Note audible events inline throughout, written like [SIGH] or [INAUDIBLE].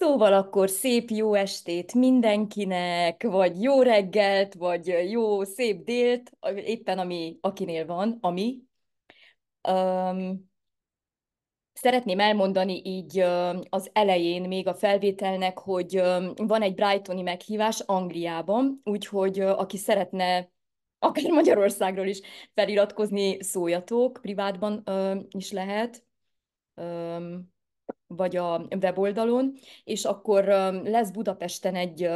Szóval akkor szép jó estét mindenkinek, vagy jó reggelt, vagy jó szép délt, éppen ami, akinél van, ami. Um, szeretném elmondani így um, az elején még a felvételnek, hogy um, van egy Brightoni meghívás Angliában, úgyhogy uh, aki szeretne akár Magyarországról is feliratkozni, szóljatok, privátban um, is lehet. Um, vagy a weboldalon, és akkor lesz Budapesten egy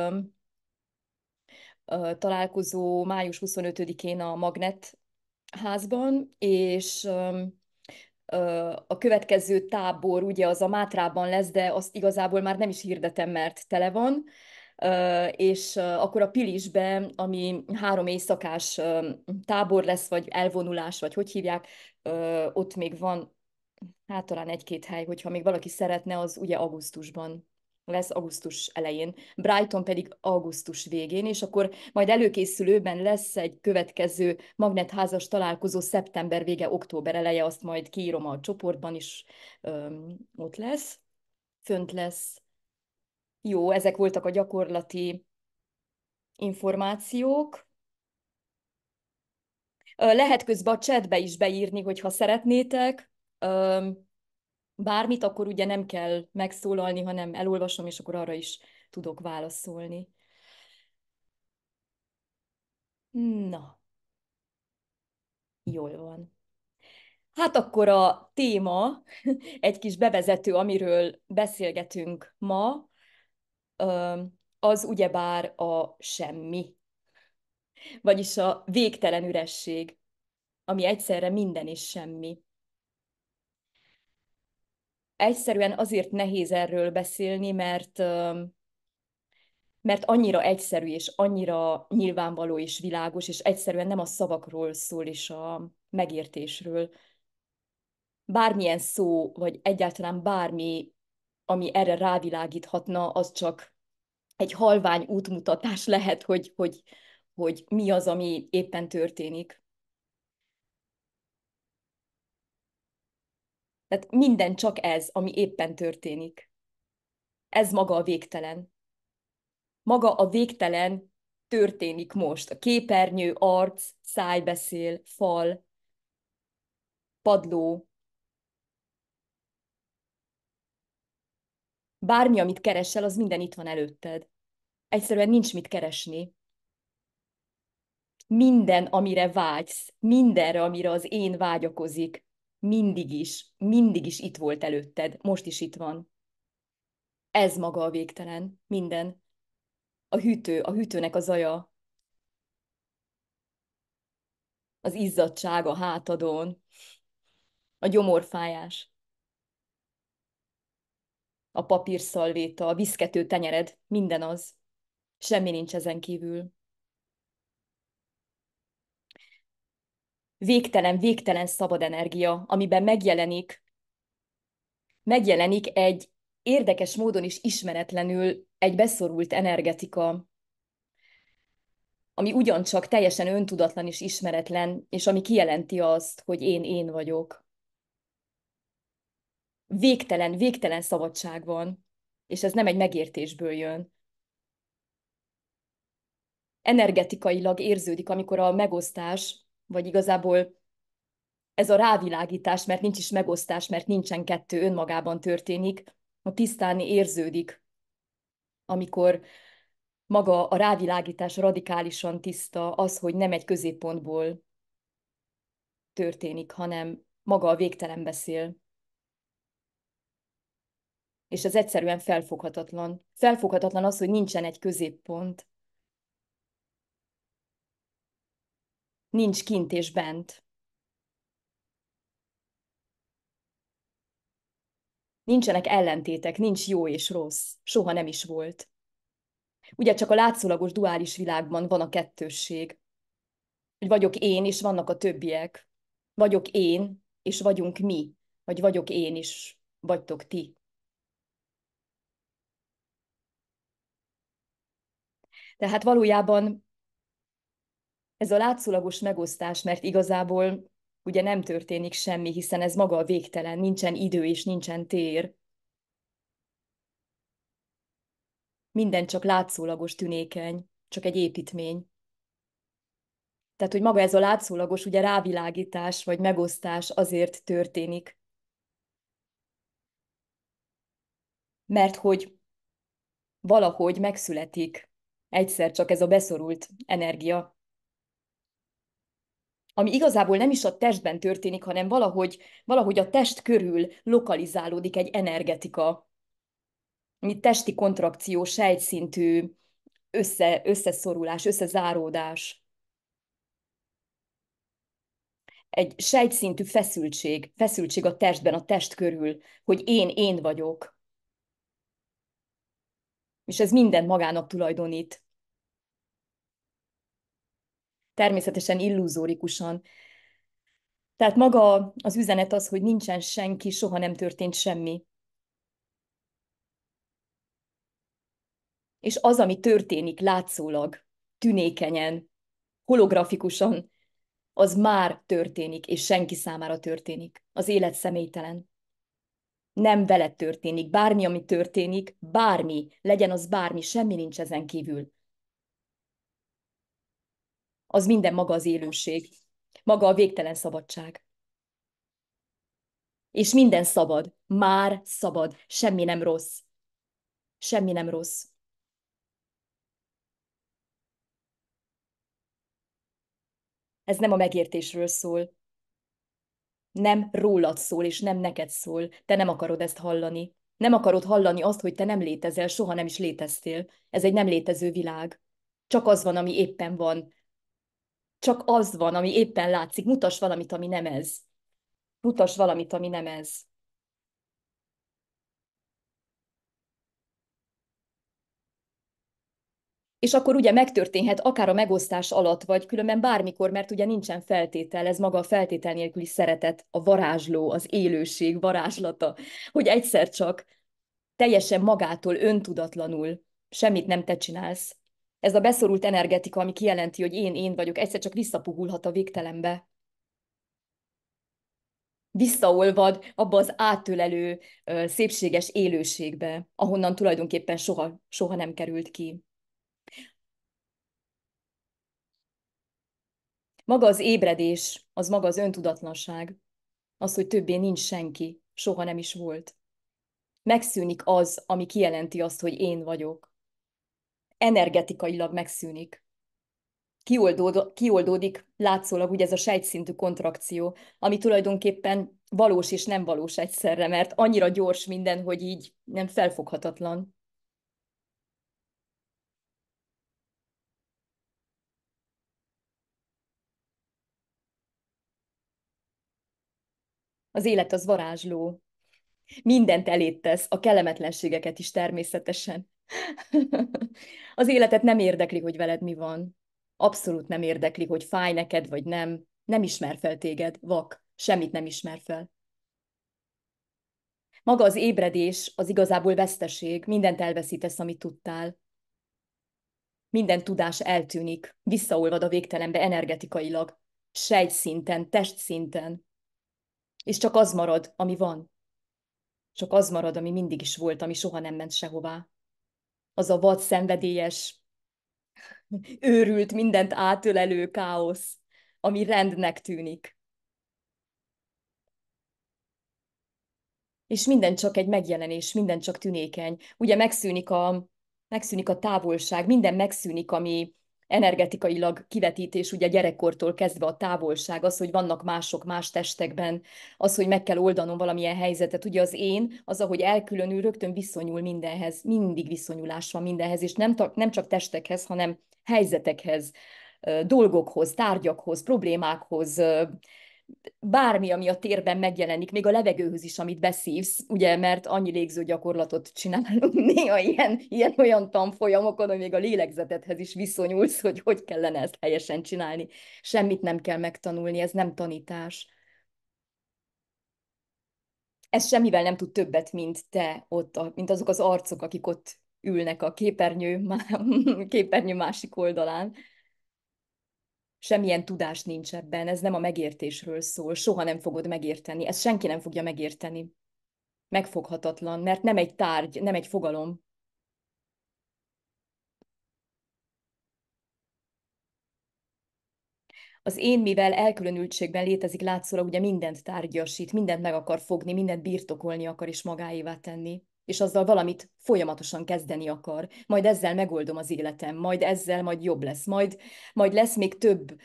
találkozó május 25-én a Magnet házban, és a következő tábor ugye az a Mátrában lesz, de azt igazából már nem is hirdetem, mert tele van, és akkor a Pilisbe, ami három éjszakás tábor lesz, vagy elvonulás, vagy hogy hívják, ott még van hát talán egy-két hely, hogyha még valaki szeretne, az ugye augusztusban lesz augusztus elején, Brighton pedig augusztus végén, és akkor majd előkészülőben lesz egy következő magnetházas találkozó szeptember vége, október eleje, azt majd kiírom a csoportban is, öm, ott lesz, fönt lesz. Jó, ezek voltak a gyakorlati információk. Lehet közben a chatbe is beírni, hogyha szeretnétek bármit, akkor ugye nem kell megszólalni, hanem elolvasom, és akkor arra is tudok válaszolni. Na, jól van. Hát akkor a téma, [LAUGHS] egy kis bevezető, amiről beszélgetünk ma, az ugyebár a semmi, vagyis a végtelen üresség, ami egyszerre minden és semmi egyszerűen azért nehéz erről beszélni, mert mert annyira egyszerű, és annyira nyilvánvaló és világos, és egyszerűen nem a szavakról szól, és a megértésről. Bármilyen szó, vagy egyáltalán bármi, ami erre rávilágíthatna, az csak egy halvány útmutatás lehet, hogy, hogy, hogy mi az, ami éppen történik. Tehát minden csak ez, ami éppen történik. Ez maga a végtelen. Maga a végtelen történik most. A képernyő, arc, szájbeszél, fal, padló, bármi, amit keresel, az minden itt van előtted. Egyszerűen nincs mit keresni. Minden, amire vágysz, mindenre, amire az én vágyakozik, mindig is, mindig is itt volt előtted, most is itt van. Ez maga a végtelen, minden. A hűtő, a hűtőnek a zaja, az izzadság a hátadon, a gyomorfájás, a papírszalvéta, a viszkető tenyered, minden az. Semmi nincs ezen kívül. végtelen, végtelen szabad energia, amiben megjelenik, megjelenik egy érdekes módon is ismeretlenül egy beszorult energetika, ami ugyancsak teljesen öntudatlan és ismeretlen, és ami kijelenti azt, hogy én én vagyok. Végtelen, végtelen szabadság van, és ez nem egy megértésből jön. Energetikailag érződik, amikor a megosztás vagy igazából ez a rávilágítás, mert nincs is megosztás, mert nincsen kettő önmagában történik, a tisztán érződik, amikor maga a rávilágítás radikálisan tiszta, az, hogy nem egy középpontból történik, hanem maga a végtelen beszél. És ez egyszerűen felfoghatatlan. Felfoghatatlan az, hogy nincsen egy középpont, nincs kint és bent. Nincsenek ellentétek, nincs jó és rossz, soha nem is volt. Ugye csak a látszólagos duális világban van a kettősség. Hogy vagyok én, és vannak a többiek. Vagyok én, és vagyunk mi. Vagy vagyok én, és vagytok ti. Tehát valójában ez a látszólagos megosztás, mert igazából ugye nem történik semmi, hiszen ez maga a végtelen, nincsen idő és nincsen tér. Minden csak látszólagos tünékeny, csak egy építmény. Tehát, hogy maga ez a látszólagos ugye rávilágítás vagy megosztás azért történik. Mert hogy valahogy megszületik egyszer csak ez a beszorult energia, ami igazából nem is a testben történik, hanem valahogy, valahogy a test körül lokalizálódik egy energetika, ami testi kontrakció, sejtszintű össze, összeszorulás, összezáródás. Egy sejtszintű feszültség, feszültség a testben, a test körül, hogy én, én vagyok. És ez minden magának tulajdonít természetesen illuzórikusan. Tehát maga az üzenet az, hogy nincsen senki, soha nem történt semmi. És az, ami történik látszólag, tünékenyen, holografikusan, az már történik, és senki számára történik. Az élet személytelen. Nem veled történik. Bármi, ami történik, bármi, legyen az bármi, semmi nincs ezen kívül az minden maga az élőség, maga a végtelen szabadság. És minden szabad, már szabad, semmi nem rossz. Semmi nem rossz. Ez nem a megértésről szól. Nem rólad szól, és nem neked szól. Te nem akarod ezt hallani. Nem akarod hallani azt, hogy te nem létezel, soha nem is léteztél. Ez egy nem létező világ. Csak az van, ami éppen van csak az van, ami éppen látszik. Mutas valamit, ami nem ez. Mutas valamit, ami nem ez. És akkor ugye megtörténhet akár a megosztás alatt, vagy különben bármikor, mert ugye nincsen feltétel, ez maga a feltétel nélküli szeretet, a varázsló, az élőség varázslata, hogy egyszer csak teljesen magától, öntudatlanul, semmit nem te csinálsz, ez a beszorult energetika, ami kijelenti, hogy én, én vagyok, egyszer csak visszapugulhat a végtelenbe. Visszaolvad abba az átölelő, szépséges élőségbe, ahonnan tulajdonképpen soha, soha nem került ki. Maga az ébredés, az maga az öntudatlanság, az, hogy többé nincs senki, soha nem is volt. Megszűnik az, ami kijelenti azt, hogy én vagyok energetikailag megszűnik. Kioldód, kioldódik látszólag ugye ez a sejtszintű kontrakció, ami tulajdonképpen valós és nem valós egyszerre, mert annyira gyors minden, hogy így nem felfoghatatlan. Az élet az varázsló. Mindent elétesz, a kellemetlenségeket is természetesen. [LAUGHS] az életet nem érdekli, hogy veled mi van. Abszolút nem érdekli, hogy fáj neked, vagy nem. Nem ismer fel téged, vak. Semmit nem ismer fel. Maga az ébredés az igazából veszteség, mindent elveszítesz, amit tudtál. Minden tudás eltűnik, visszaolvad a végtelenbe energetikailag, sejtszinten, testszinten. És csak az marad, ami van. Csak az marad, ami mindig is volt, ami soha nem ment sehová az a vad szenvedélyes, őrült, mindent átölelő káosz, ami rendnek tűnik. És minden csak egy megjelenés, minden csak tünékeny. Ugye megszűnik a, megszűnik a távolság, minden megszűnik, ami, energetikailag kivetítés, ugye gyerekkortól kezdve a távolság, az, hogy vannak mások más testekben, az, hogy meg kell oldanom valamilyen helyzetet. Ugye az én, az, ahogy elkülönül, rögtön viszonyul mindenhez, mindig viszonyulás van mindenhez, és nem, nem csak testekhez, hanem helyzetekhez, dolgokhoz, tárgyakhoz, problémákhoz, bármi, ami a térben megjelenik, még a levegőhöz is, amit beszívsz, ugye, mert annyi légző gyakorlatot csinálunk [LAUGHS] néha ilyen, ilyen olyan tanfolyamokon, hogy még a lélegzetedhez is viszonyulsz, hogy hogy kellene ezt helyesen csinálni. Semmit nem kell megtanulni, ez nem tanítás. Ez semmivel nem tud többet, mint te ott, mint azok az arcok, akik ott ülnek a képernyő, [LAUGHS] képernyő másik oldalán semmilyen tudás nincs ebben, ez nem a megértésről szól, soha nem fogod megérteni, ezt senki nem fogja megérteni. Megfoghatatlan, mert nem egy tárgy, nem egy fogalom. Az én, mivel elkülönültségben létezik látszólag, ugye mindent tárgyasít, mindent meg akar fogni, mindent birtokolni akar és magáévá tenni és azzal valamit folyamatosan kezdeni akar, majd ezzel megoldom az életem, majd ezzel majd jobb lesz, majd, majd lesz még több,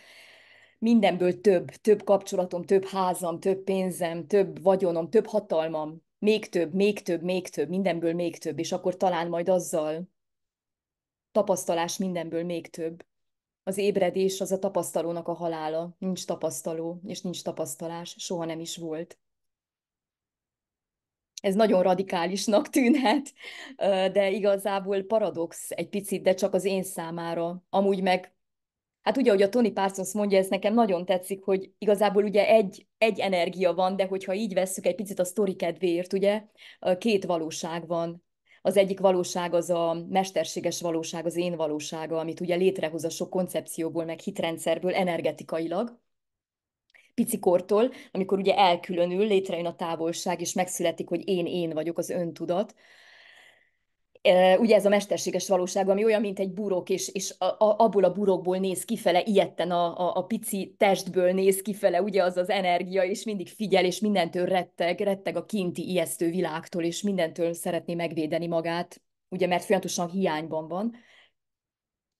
mindenből több, több kapcsolatom, több házam, több pénzem, több vagyonom, több hatalmam, még több, még több, még több, mindenből még több, és akkor talán majd azzal tapasztalás mindenből még több. Az ébredés az a tapasztalónak a halála, nincs tapasztaló, és nincs tapasztalás, soha nem is volt ez nagyon radikálisnak [LAUGHS] tűnhet, de igazából paradox egy picit, de csak az én számára. Amúgy meg, hát ugye, ahogy a Tony Parsons mondja, ez nekem nagyon tetszik, hogy igazából ugye egy, egy energia van, de hogyha így vesszük egy picit a sztori kedvéért, ugye, két valóság van. Az egyik valóság az a mesterséges valóság, az én valósága, amit ugye létrehoz a sok koncepcióból, meg hitrendszerből energetikailag, picikortól, amikor ugye elkülönül, létrejön a távolság, és megszületik, hogy én-én vagyok az öntudat, ugye ez a mesterséges valóság, ami olyan, mint egy burok, és, és a, a, abból a burokból néz kifele, ilyetten a, a, a pici testből néz kifele, ugye az az energia, és mindig figyel, és mindentől retteg, retteg a kinti ijesztő világtól, és mindentől szeretné megvédeni magát, ugye mert folyamatosan hiányban van.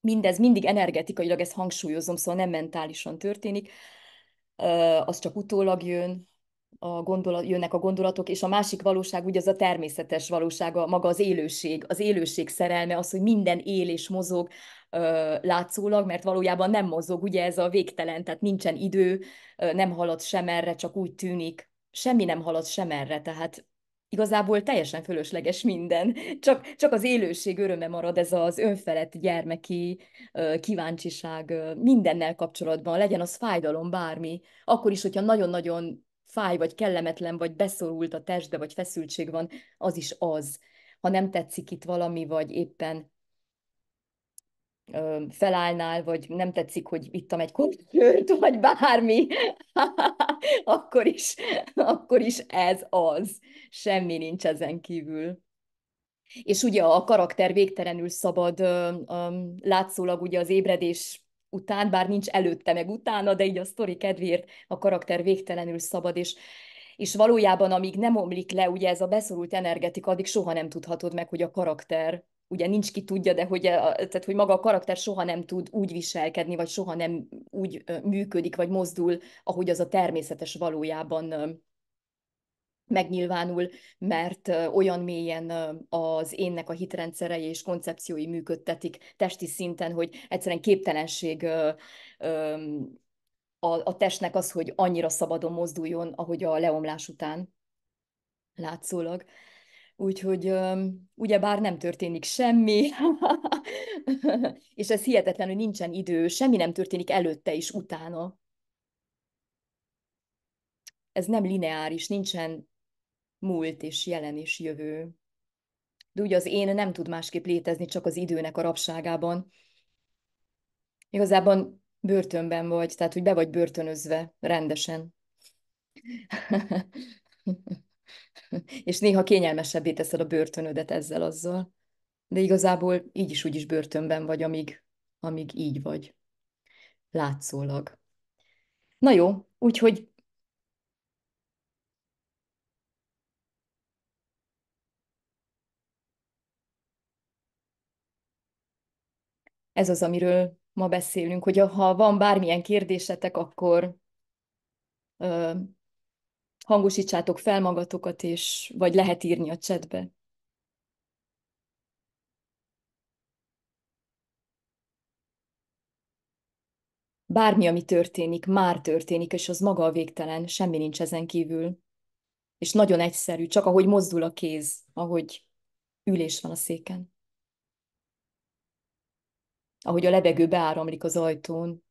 Mindez mindig energetikailag, ezt hangsúlyozom, szóval nem mentálisan történik az csak utólag jön, a gondolat, jönnek a gondolatok, és a másik valóság ugye az a természetes valósága, maga az élőség, az élőség szerelme, az, hogy minden él és mozog ö, látszólag, mert valójában nem mozog, ugye ez a végtelen, tehát nincsen idő, ö, nem halad sem erre, csak úgy tűnik, semmi nem halad sem erre, tehát igazából teljesen fölösleges minden. Csak, csak az élőség öröme marad ez az önfelett gyermeki kíváncsiság mindennel kapcsolatban, legyen az fájdalom, bármi. Akkor is, hogyha nagyon-nagyon fáj, vagy kellemetlen, vagy beszorult a testbe, vagy feszültség van, az is az. Ha nem tetszik itt valami, vagy éppen felállnál, vagy nem tetszik, hogy ittam egy kortyört, vagy bármi, [LAUGHS] akkor, is, akkor is ez az. Semmi nincs ezen kívül. És ugye a karakter végtelenül szabad, látszólag ugye az ébredés után, bár nincs előtte meg utána, de így a sztori kedvéért a karakter végtelenül szabad, és és valójában amíg nem omlik le ugye ez a beszorult energetika, addig soha nem tudhatod meg, hogy a karakter ugye nincs ki tudja, de hogy, eh, tehát, hogy maga a karakter soha nem tud úgy viselkedni, vagy soha nem úgy eh, működik, vagy mozdul, ahogy az a természetes valójában eh, megnyilvánul, mert olyan mélyen az énnek a hitrendszerei és koncepciói működtetik testi szinten, hogy egyszerűen képtelenség a, a testnek az, hogy annyira szabadon mozduljon, ahogy a leomlás után látszólag. Úgyhogy ugyebár nem történik semmi, [LAUGHS] és ez hihetetlen, hogy nincsen idő, semmi nem történik előtte is utána. Ez nem lineáris, nincsen múlt és jelen és jövő. De ugye az én nem tud másképp létezni, csak az időnek a rabságában. Igazából börtönben vagy, tehát hogy be vagy börtönözve rendesen. [LAUGHS] és néha kényelmesebbé teszed a börtönödet ezzel azzal. De igazából így is úgy is börtönben vagy, amíg, amíg így vagy. Látszólag. Na jó, úgyhogy ez az, amiről ma beszélünk, hogy ha van bármilyen kérdésetek, akkor hangosítsátok fel magatokat, és vagy lehet írni a csetbe. Bármi, ami történik, már történik, és az maga a végtelen, semmi nincs ezen kívül. És nagyon egyszerű, csak ahogy mozdul a kéz, ahogy ülés van a széken. Ahogy a lebegő beáramlik az ajtón,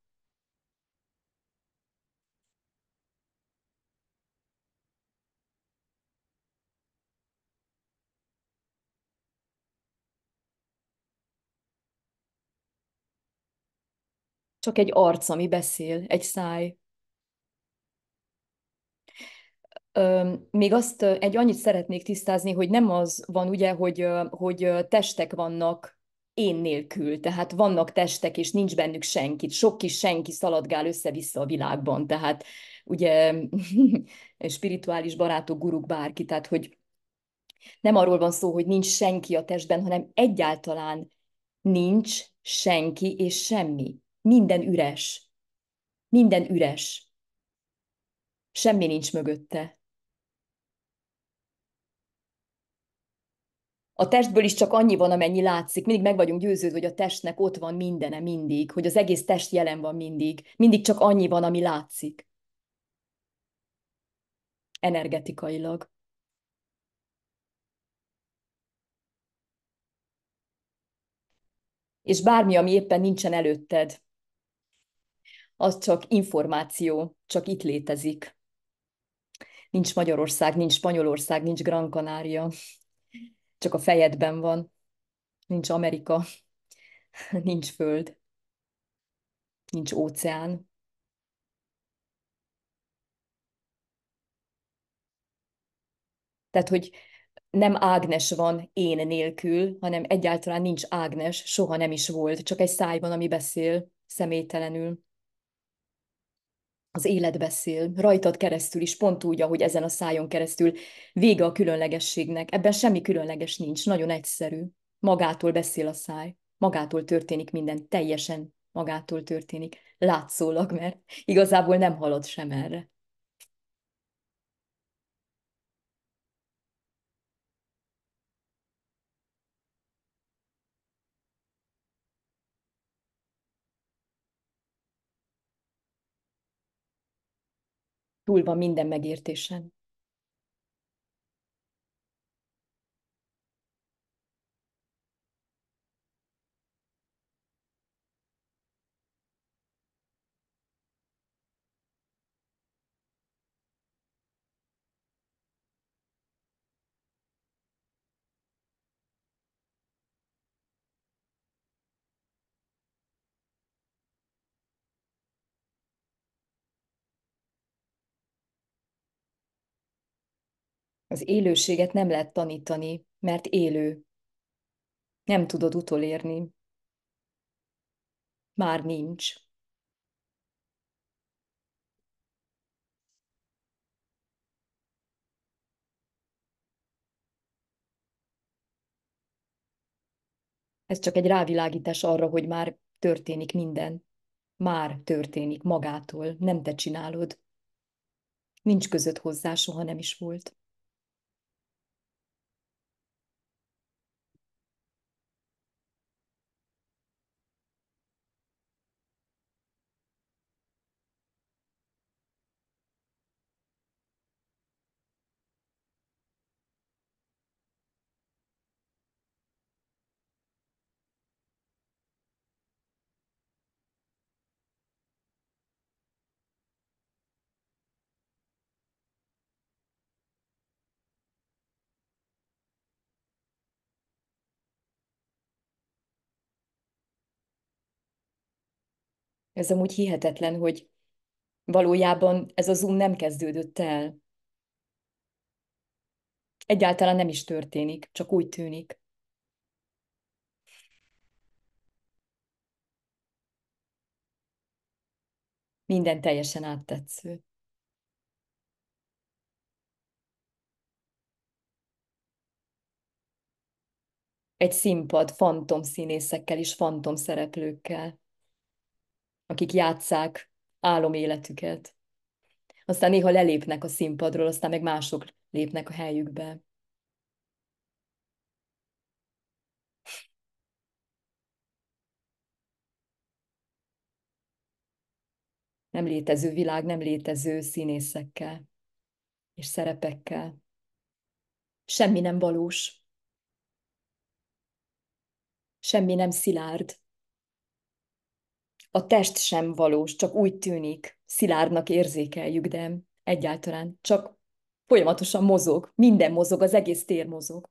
Csak egy arc, ami beszél, egy száj. Még azt egy annyit szeretnék tisztázni, hogy nem az van ugye, hogy, hogy testek vannak én nélkül, tehát vannak testek, és nincs bennük senkit, sok kis senki szaladgál össze-vissza a világban, tehát ugye [LAUGHS] spirituális barátok, guruk, bárki, tehát hogy nem arról van szó, hogy nincs senki a testben, hanem egyáltalán nincs senki és semmi minden üres. Minden üres. Semmi nincs mögötte. A testből is csak annyi van, amennyi látszik. Mindig meg vagyunk győződve, hogy a testnek ott van mindene mindig, hogy az egész test jelen van mindig. Mindig csak annyi van, ami látszik. Energetikailag. És bármi, ami éppen nincsen előtted, az csak információ, csak itt létezik. Nincs Magyarország, nincs Spanyolország, nincs Gran Canaria, csak a fejedben van. Nincs Amerika, [LAUGHS] nincs Föld, nincs óceán. Tehát, hogy nem Ágnes van én nélkül, hanem egyáltalán nincs Ágnes, soha nem is volt, csak egy száj van, ami beszél személytelenül az élet beszél, rajtad keresztül is, pont úgy, ahogy ezen a szájon keresztül. Vége a különlegességnek, ebben semmi különleges nincs, nagyon egyszerű. Magától beszél a száj, magától történik minden, teljesen magától történik, látszólag, mert igazából nem halad sem erre. túl van minden megértésen. Az élőséget nem lehet tanítani, mert élő. Nem tudod utolérni. Már nincs. Ez csak egy rávilágítás arra, hogy már történik minden. Már történik magától, nem te csinálod. Nincs között hozzá, soha nem is volt. Ez amúgy hihetetlen, hogy valójában ez a Zoom nem kezdődött el. Egyáltalán nem is történik, csak úgy tűnik. Minden teljesen áttetsző. Egy színpad fantom színészekkel és fantom szereplőkkel akik játszák áloméletüket. Aztán néha lelépnek a színpadról, aztán meg mások lépnek a helyükbe. nem létező világ, nem létező színészekkel és szerepekkel. Semmi nem valós. Semmi nem szilárd a test sem valós, csak úgy tűnik, szilárdnak érzékeljük, de egyáltalán csak folyamatosan mozog, minden mozog, az egész tér mozog.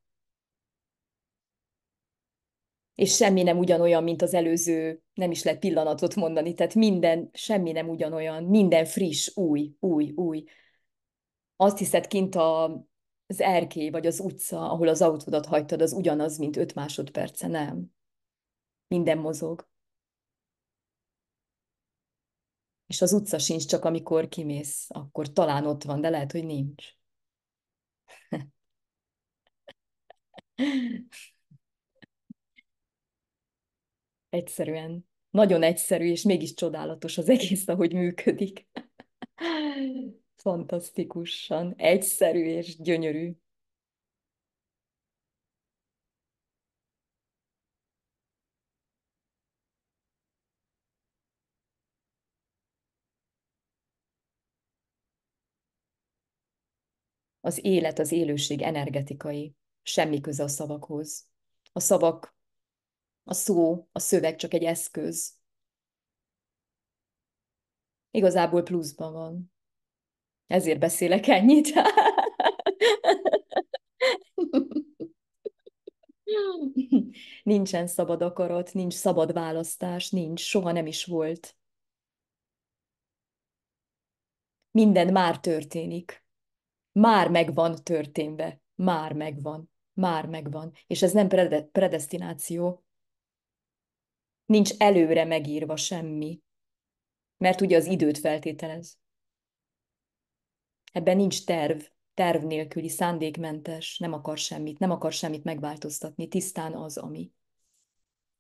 És semmi nem ugyanolyan, mint az előző, nem is lehet pillanatot mondani, tehát minden, semmi nem ugyanolyan, minden friss, új, új, új. Azt hiszed kint a, az erkély, vagy az utca, ahol az autódat hagytad, az ugyanaz, mint öt másodperce, nem? Minden mozog. és az utca sincs csak, amikor kimész, akkor talán ott van, de lehet, hogy nincs. Egyszerűen, nagyon egyszerű, és mégis csodálatos az egész, ahogy működik. Fantasztikusan, egyszerű és gyönyörű. Az élet, az élőség energetikai, semmi köze a szavakhoz. A szavak, a szó, a szöveg csak egy eszköz. Igazából pluszban van. Ezért beszélek ennyit. [LAUGHS] Nincsen szabad akarat, nincs szabad választás, nincs, soha nem is volt. Minden már történik már megvan történve, már megvan, már megvan. És ez nem prede- predestináció, nincs előre megírva semmi, mert ugye az időt feltételez. Ebben nincs terv, terv nélküli, szándékmentes, nem akar semmit, nem akar semmit megváltoztatni, tisztán az, ami.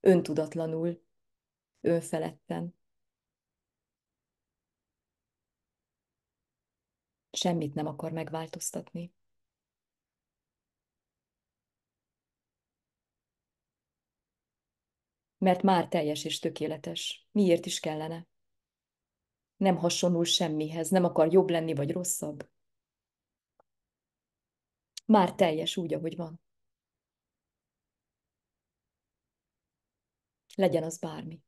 Öntudatlanul, önfeledten. semmit nem akar megváltoztatni. Mert már teljes és tökéletes. Miért is kellene? Nem hasonlul semmihez, nem akar jobb lenni vagy rosszabb. Már teljes úgy, ahogy van. Legyen az bármi.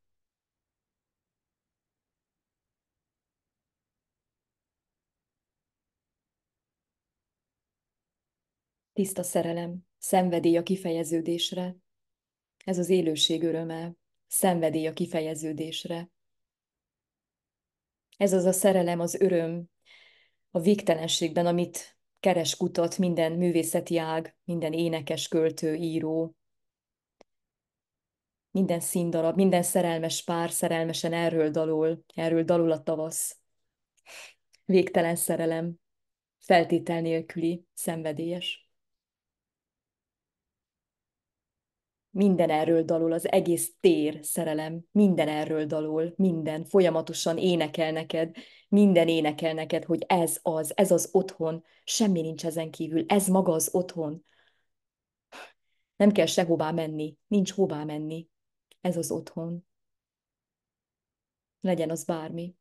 tiszta szerelem, szenvedély a kifejeződésre. Ez az élőség öröme, szenvedély a kifejeződésre. Ez az a szerelem, az öröm, a végtelenségben, amit keres kutat minden művészeti ág, minden énekes, költő, író, minden színdarab, minden szerelmes pár szerelmesen erről dalol, erről dalol a tavasz. Végtelen szerelem, feltétel nélküli, szenvedélyes. minden erről dalol, az egész tér szerelem, minden erről dalol, minden, folyamatosan énekel neked, minden énekel neked, hogy ez az, ez az otthon, semmi nincs ezen kívül, ez maga az otthon. Nem kell sehová menni, nincs hová menni, ez az otthon. Legyen az bármi.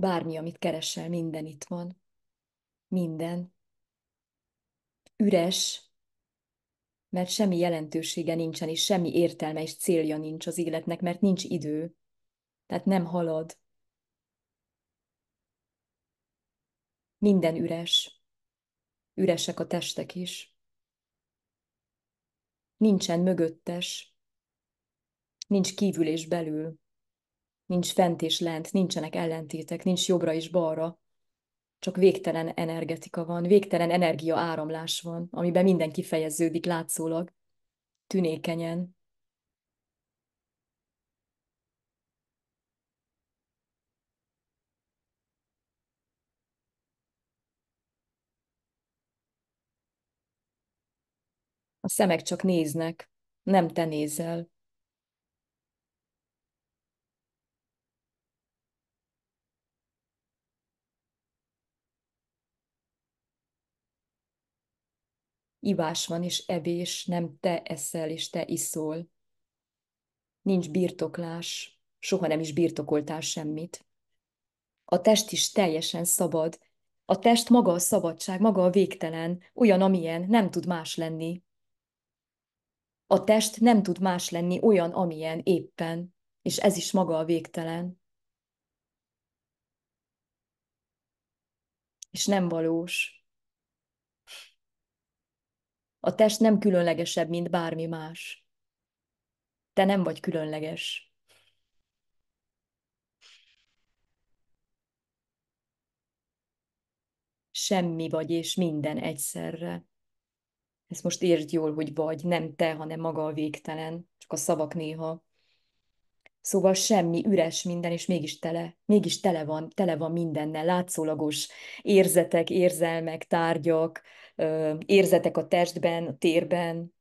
Bármi, amit keresel, minden itt van. Minden. Üres, mert semmi jelentősége nincsen, és semmi értelme és célja nincs az életnek, mert nincs idő. Tehát nem halad. Minden üres. Üresek a testek is. Nincsen mögöttes. Nincs kívül és belül nincs fent és lent, nincsenek ellentétek, nincs jobbra és balra, csak végtelen energetika van, végtelen energia áramlás van, amiben minden kifejeződik látszólag, tünékenyen. A szemek csak néznek, nem te nézel. Ivás van és evés, nem te eszel és te iszol. Nincs hmm. birtoklás, soha nem is birtokoltál semmit. A test is teljesen szabad. A test maga a szabadság, maga a végtelen, olyan, amilyen, nem tud más lenni. A test nem tud más lenni olyan, amilyen éppen, és ez is maga a végtelen. És nem valós. A test nem különlegesebb, mint bármi más. Te nem vagy különleges. Semmi vagy, és minden egyszerre. Ezt most értsd jól, hogy vagy, nem te, hanem maga a végtelen, csak a szavak néha. Szóval semmi, üres minden, és mégis tele, mégis tele van, tele van mindennel, látszólagos érzetek, érzelmek, tárgyak, érzetek a testben, a térben,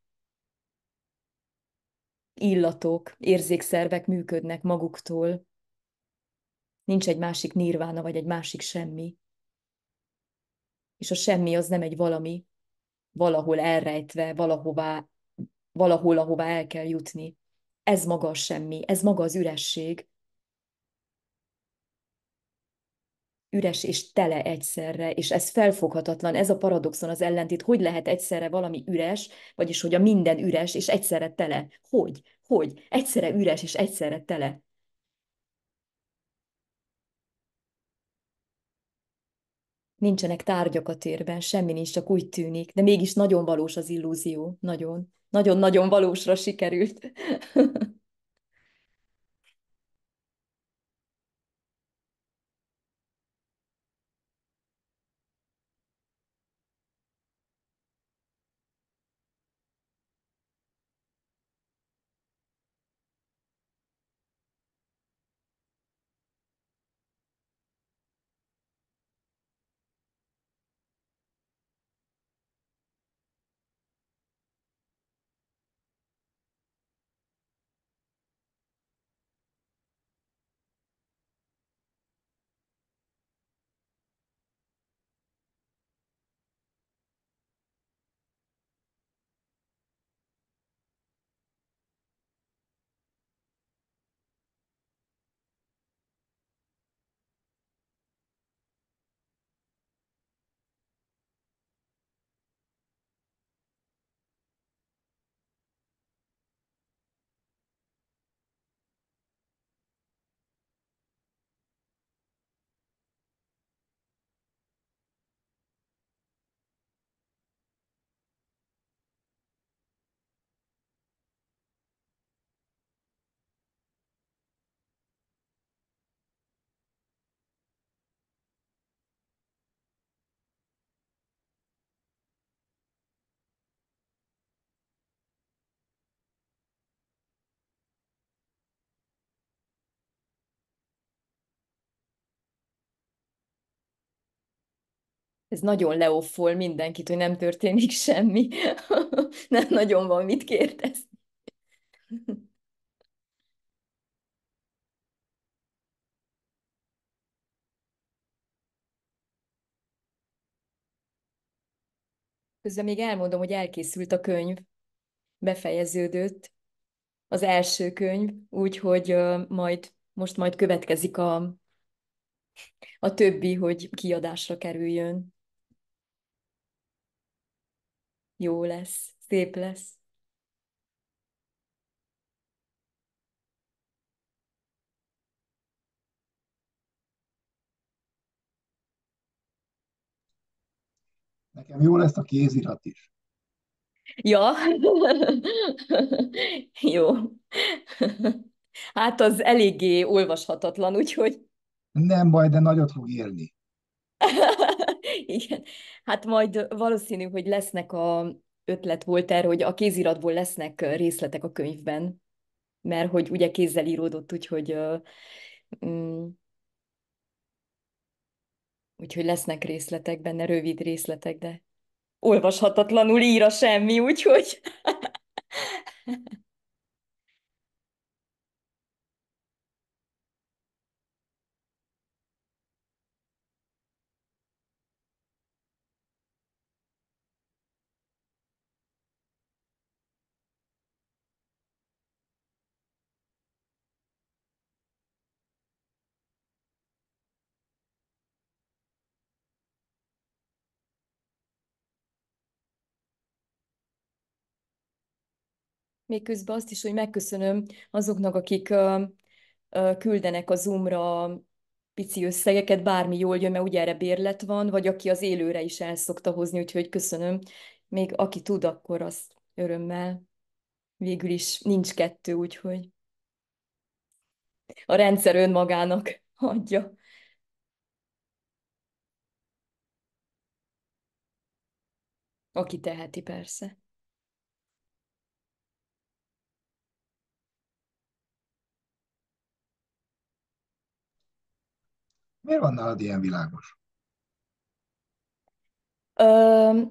illatok, érzékszervek működnek maguktól. Nincs egy másik nirvána, vagy egy másik semmi. És a semmi az nem egy valami, valahol elrejtve, valahová, valahol, ahová el kell jutni. Ez maga a semmi, ez maga az üresség, üres és tele egyszerre, és ez felfoghatatlan, ez a paradoxon az ellentét, hogy lehet egyszerre valami üres, vagyis hogy a minden üres és egyszerre tele. Hogy? Hogy? Egyszerre üres és egyszerre tele. Nincsenek tárgyak a térben, semmi nincs, csak úgy tűnik, de mégis nagyon valós az illúzió, nagyon. Nagyon-nagyon valósra sikerült. [LAUGHS] ez nagyon leoffol mindenkit, hogy nem történik semmi. [LAUGHS] nem nagyon van mit kérdezni. Közben még elmondom, hogy elkészült a könyv, befejeződött az első könyv, úgyhogy majd most majd következik a, a többi, hogy kiadásra kerüljön jó lesz, szép lesz. Nekem jó lesz a kézirat is. Ja, [LAUGHS] jó. Hát az eléggé olvashatatlan, úgyhogy... Nem baj, de nagyot fog érni. [LAUGHS] Igen, hát majd valószínű, hogy lesznek a ötlet volt erre, hogy a kéziratból lesznek részletek a könyvben, mert hogy ugye kézzel íródott, úgyhogy uh, úgyhogy lesznek részletek benne, rövid részletek, de olvashatatlanul ír a semmi, úgyhogy [LAUGHS] még közben azt is, hogy megköszönöm azoknak, akik küldenek a Zoomra pici összegeket, bármi jól jön, mert ugye erre bérlet van, vagy aki az élőre is el szokta hozni, úgyhogy köszönöm. Még aki tud, akkor azt örömmel. Végül is nincs kettő, úgyhogy a rendszer önmagának adja. Aki teheti, persze. Miért van nálad ilyen világos? Ö,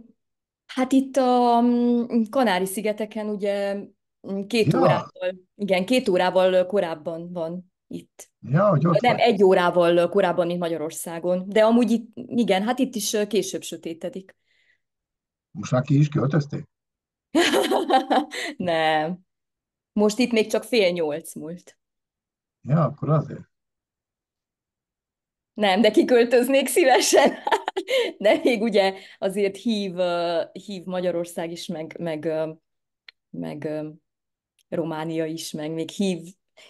hát itt a mm, Kanári-szigeteken ugye mm, két ja. órával, igen, két órával korábban van itt. Ja, hogy ott Nem, van. egy órával korábban, mint Magyarországon. De amúgy itt, igen, hát itt is később sötétedik. Most már ki is költözték? [LAUGHS] Nem. Most itt még csak fél nyolc múlt. Ja, akkor azért. Nem, de kiköltöznék szívesen. [LAUGHS] De még ugye azért hív, hív Magyarország is, meg, meg, meg Románia is, meg még hív,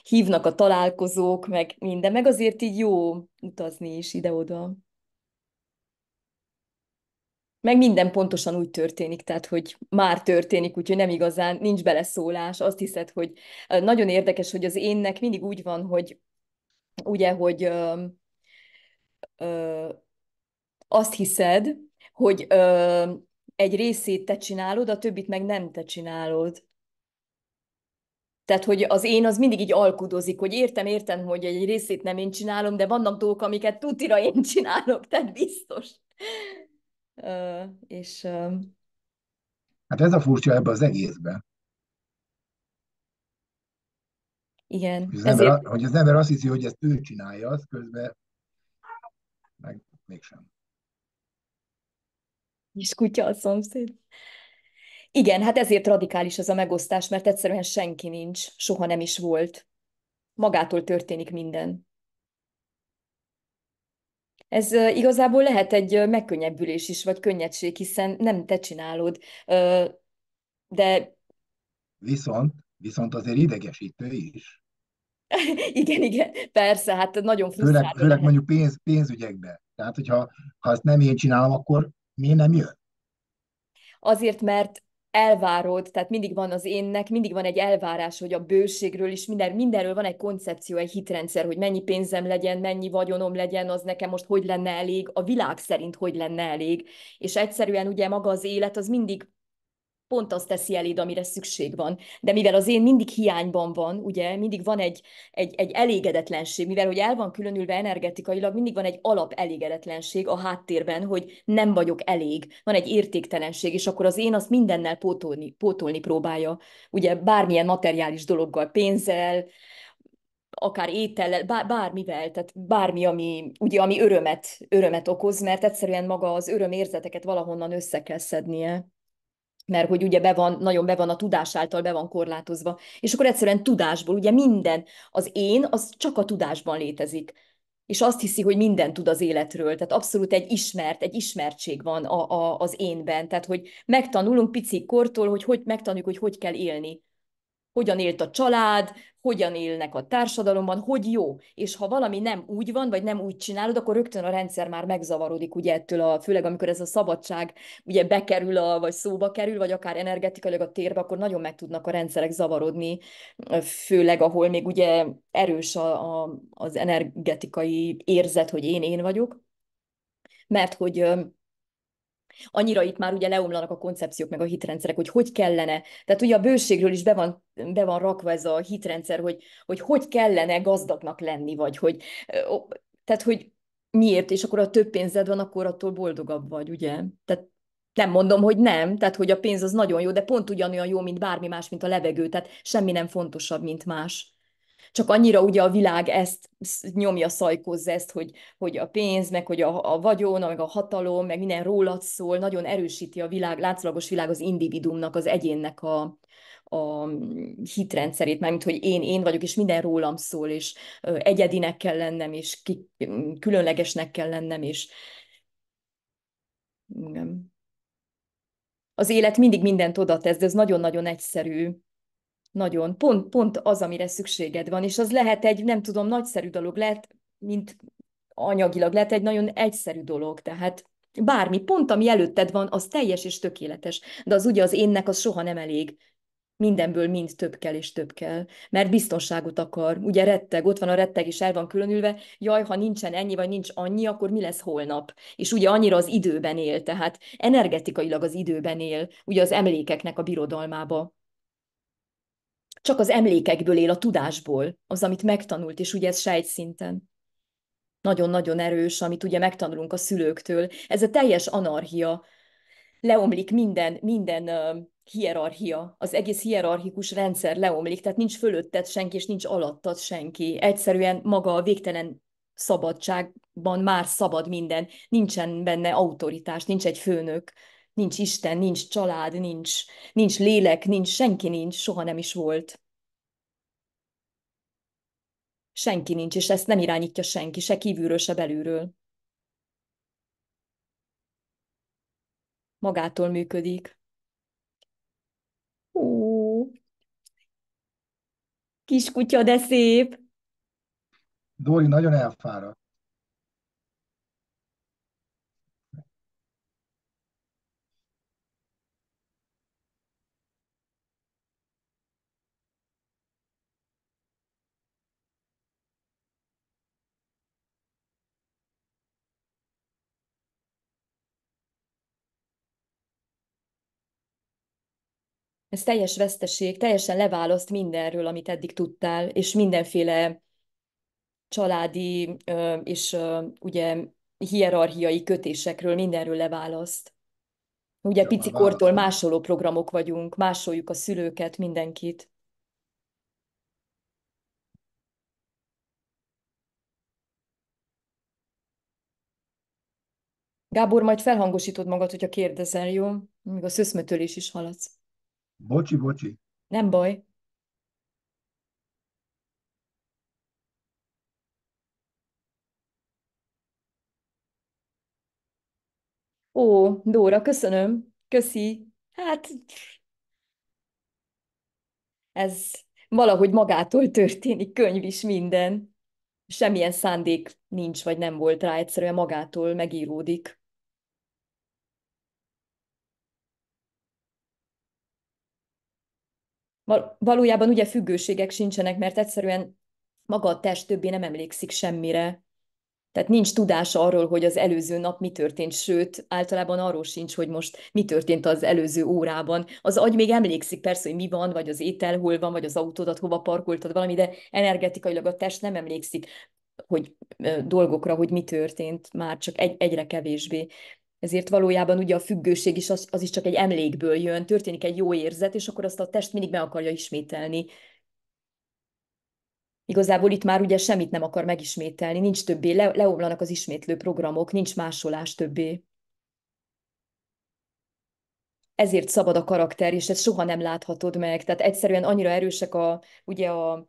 hívnak a találkozók, meg minden, meg azért így jó utazni is ide-oda. Meg minden pontosan úgy történik, tehát hogy már történik, úgyhogy nem igazán, nincs beleszólás. Azt hiszed, hogy nagyon érdekes, hogy az énnek mindig úgy van, hogy ugye, hogy ö, azt hiszed, hogy ö, egy részét te csinálod, a többit meg nem te csinálod. Tehát, hogy az én az mindig így alkudozik, hogy értem, értem, hogy egy részét nem én csinálom, de vannak dolgok, amiket tutira én [LAUGHS] csinálok, tehát biztos. Ö, és... Ö... Hát ez a furcsa ebbe az egészben. Igen. Hogy az, ezért... ember, hogy az ember azt hiszi, hogy ezt ő csinálja, az közben meg mégsem. És kutya a szomszéd. Igen, hát ezért radikális az a megosztás, mert egyszerűen senki nincs, soha nem is volt. Magától történik minden. Ez igazából lehet egy megkönnyebbülés is, vagy könnyedség, hiszen nem te csinálod, de... Viszont, viszont azért idegesítő is. [LAUGHS] igen, igen, persze, hát nagyon frusztráló. Főleg, főleg mondjuk pénz, pénzügyekben. Tehát, hogyha ha ezt nem én csinálom, akkor miért nem jön? Azért, mert elvárod, tehát mindig van az énnek, mindig van egy elvárás, hogy a bőségről is, minden, mindenről van egy koncepció, egy hitrendszer, hogy mennyi pénzem legyen, mennyi vagyonom legyen, az nekem most hogy lenne elég, a világ szerint hogy lenne elég. És egyszerűen ugye maga az élet az mindig pont azt teszi eléd, amire szükség van. De mivel az én mindig hiányban van, ugye, mindig van egy, egy, egy elégedetlenség, mivel hogy el van különülve energetikailag, mindig van egy alap elégedetlenség a háttérben, hogy nem vagyok elég, van egy értéktelenség, és akkor az én azt mindennel pótolni, pótolni próbálja, ugye bármilyen materiális dologgal, pénzzel, akár étellel, bár, bármivel, tehát bármi, ami, ugye, ami örömet, örömet okoz, mert egyszerűen maga az öröm érzeteket valahonnan össze kell szednie mert hogy ugye be van, nagyon be van a tudás által, be van korlátozva. És akkor egyszerűen tudásból, ugye minden, az én, az csak a tudásban létezik. És azt hiszi, hogy minden tud az életről. Tehát abszolút egy ismert, egy ismertség van a, a, az énben. Tehát, hogy megtanulunk pici kortól, hogy hogy megtanuljuk, hogy hogy kell élni hogyan élt a család, hogyan élnek a társadalomban, hogy jó. És ha valami nem úgy van, vagy nem úgy csinálod, akkor rögtön a rendszer már megzavarodik, ugye ettől, a, főleg amikor ez a szabadság ugye bekerül, a, vagy szóba kerül, vagy akár energetikailag a térbe, akkor nagyon meg tudnak a rendszerek zavarodni, főleg ahol még ugye erős a, a, az energetikai érzet, hogy én én vagyok. Mert hogy annyira itt már ugye leomlanak a koncepciók, meg a hitrendszerek, hogy hogy kellene. Tehát ugye a bőségről is be van, be van rakva ez a hitrendszer, hogy, hogy hogy kellene gazdagnak lenni, vagy hogy, tehát hogy miért, és akkor a több pénzed van, akkor attól boldogabb vagy, ugye? Tehát nem mondom, hogy nem, tehát hogy a pénz az nagyon jó, de pont ugyanolyan jó, mint bármi más, mint a levegő, tehát semmi nem fontosabb, mint más. Csak annyira ugye a világ ezt nyomja, szajkozza ezt, hogy, hogy a pénz, meg hogy a, a vagyon, meg a hatalom, meg minden rólad szól, nagyon erősíti a világ, látszólagos világ az individumnak, az egyénnek a, a mm, hitrendszerét, mármint, hogy én, én vagyok, és minden rólam szól, és egyedinek kell lennem, és ki, mm, különlegesnek kell lennem, és igen. Az élet mindig mindent oda tesz, de ez nagyon-nagyon egyszerű nagyon. Pont, pont az, amire szükséged van, és az lehet egy, nem tudom, nagyszerű dolog, lehet, mint anyagilag, lehet egy nagyon egyszerű dolog, tehát bármi, pont ami előtted van, az teljes és tökéletes, de az ugye az énnek az soha nem elég. Mindenből mind több kell és több kell, mert biztonságot akar. Ugye retteg, ott van a retteg, és el van különülve, jaj, ha nincsen ennyi, vagy nincs annyi, akkor mi lesz holnap? És ugye annyira az időben él, tehát energetikailag az időben él, ugye az emlékeknek a birodalmába csak az emlékekből él, a tudásból, az, amit megtanult, és ugye ez sejtszinten. Nagyon-nagyon erős, amit ugye megtanulunk a szülőktől. Ez a teljes anarchia, leomlik minden, minden uh, hierarchia, az egész hierarchikus rendszer leomlik, tehát nincs fölötted senki, és nincs alattad senki. Egyszerűen maga a végtelen szabadságban már szabad minden, nincsen benne autoritás, nincs egy főnök, Nincs Isten, nincs család, nincs, nincs lélek, nincs, senki nincs, soha nem is volt. Senki nincs, és ezt nem irányítja senki, se kívülről, se belülről. Magától működik. Ó, kiskutya, de szép! Dori nagyon elfáradt. ez teljes veszteség, teljesen leválaszt mindenről, amit eddig tudtál, és mindenféle családi és ugye hierarchiai kötésekről, mindenről leválaszt. Ugye ja, pici kortól másoló programok vagyunk, másoljuk a szülőket, mindenkit. Gábor, majd felhangosítod magad, hogyha kérdezel, jó? Még a szöszmötölés is haladsz. Bocsi, bocsi. Nem baj. Ó, Dóra, köszönöm. Köszi. Hát, ez valahogy magától történik, könyv is minden. Semmilyen szándék nincs, vagy nem volt rá, egyszerűen magától megíródik. valójában ugye függőségek sincsenek, mert egyszerűen maga a test többé nem emlékszik semmire. Tehát nincs tudása arról, hogy az előző nap mi történt, sőt, általában arról sincs, hogy most mi történt az előző órában. Az agy még emlékszik persze, hogy mi van, vagy az étel hol van, vagy az autódat hova parkoltad, valami, de energetikailag a test nem emlékszik hogy dolgokra, hogy mi történt, már csak egy, egyre kevésbé. Ezért valójában ugye a függőség is az, az is csak egy emlékből jön, történik egy jó érzet, és akkor azt a test mindig meg akarja ismételni. Igazából itt már ugye semmit nem akar megismételni, nincs többé, le, leomlanak az ismétlő programok, nincs másolás többé. Ezért szabad a karakter, és ezt soha nem láthatod meg. Tehát egyszerűen annyira erősek a, ugye a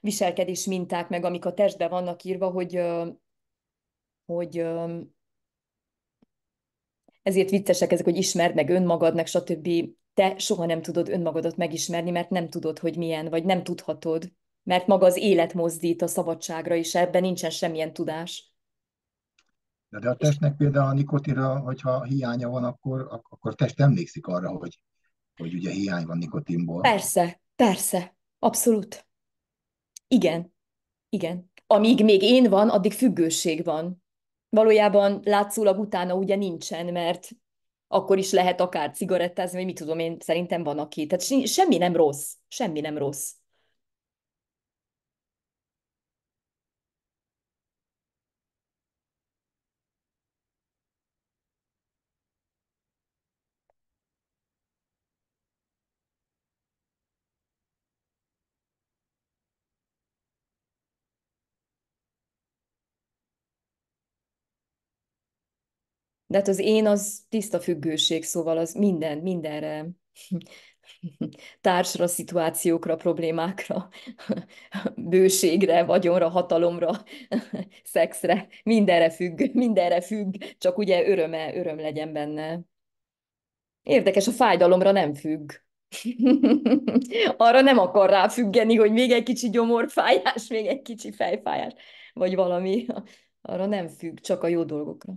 viselkedés minták, meg amik a testben vannak írva, hogy, hogy ezért viccesek ezek, hogy ismerd meg önmagadnak, stb. Te soha nem tudod önmagadat megismerni, mert nem tudod, hogy milyen, vagy nem tudhatod, mert maga az élet mozdít a szabadságra, és ebben nincsen semmilyen tudás. De, de a testnek például a nikotira, hogyha hiánya van, akkor, akkor test emlékszik arra, hogy, hogy ugye hiány van nikotinból. Persze, persze, abszolút. Igen, igen. Amíg még én van, addig függőség van valójában látszólag utána ugye nincsen, mert akkor is lehet akár cigarettázni, vagy mit tudom én, szerintem van aki. Tehát semmi nem rossz, semmi nem rossz. De hát az én az tiszta függőség, szóval az minden, mindenre [LAUGHS] társra, szituációkra, problémákra, [LAUGHS] bőségre, vagyonra, hatalomra, [LAUGHS] szexre, mindenre függ, mindenre függ, csak ugye öröme, öröm legyen benne. Érdekes, a fájdalomra nem függ. Arra nem akar rá függeni, hogy még egy kicsi gyomorfájás, még egy kicsi fejfájás, vagy valami. Arra nem függ, csak a jó dolgokra.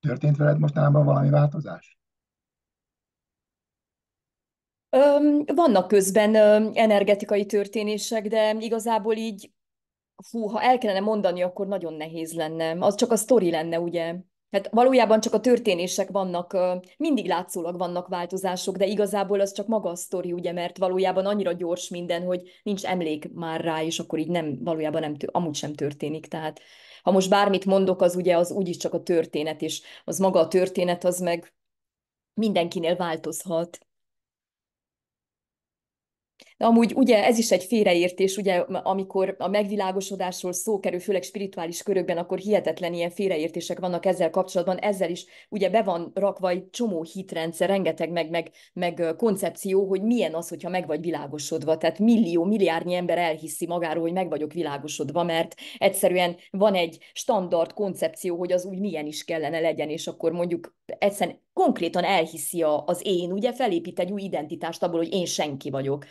Történt veled mostanában valami változás? Öm, vannak közben öm, energetikai történések, de igazából így, fú, ha el kellene mondani, akkor nagyon nehéz lenne. Az csak a sztori lenne, ugye? Tehát valójában csak a történések vannak, mindig látszólag vannak változások, de igazából az csak maga a sztori, ugye, mert valójában annyira gyors minden, hogy nincs emlék már rá, és akkor így nem, valójában nem, amúgy sem történik. Tehát ha most bármit mondok, az ugye az úgyis csak a történet, és az maga a történet, az meg mindenkinél változhat. De amúgy ugye ez is egy félreértés, ugye amikor a megvilágosodásról szó kerül, főleg spirituális körökben, akkor hihetetlen ilyen félreértések vannak ezzel kapcsolatban. Ezzel is ugye be van rakva egy csomó hitrendszer, rengeteg meg, meg, meg koncepció, hogy milyen az, hogyha meg vagy világosodva. Tehát millió, milliárdnyi ember elhiszi magáról, hogy meg vagyok világosodva, mert egyszerűen van egy standard koncepció, hogy az úgy milyen is kellene legyen, és akkor mondjuk egyszerűen konkrétan elhiszi az én, ugye felépít egy új identitást abból, hogy én senki vagyok.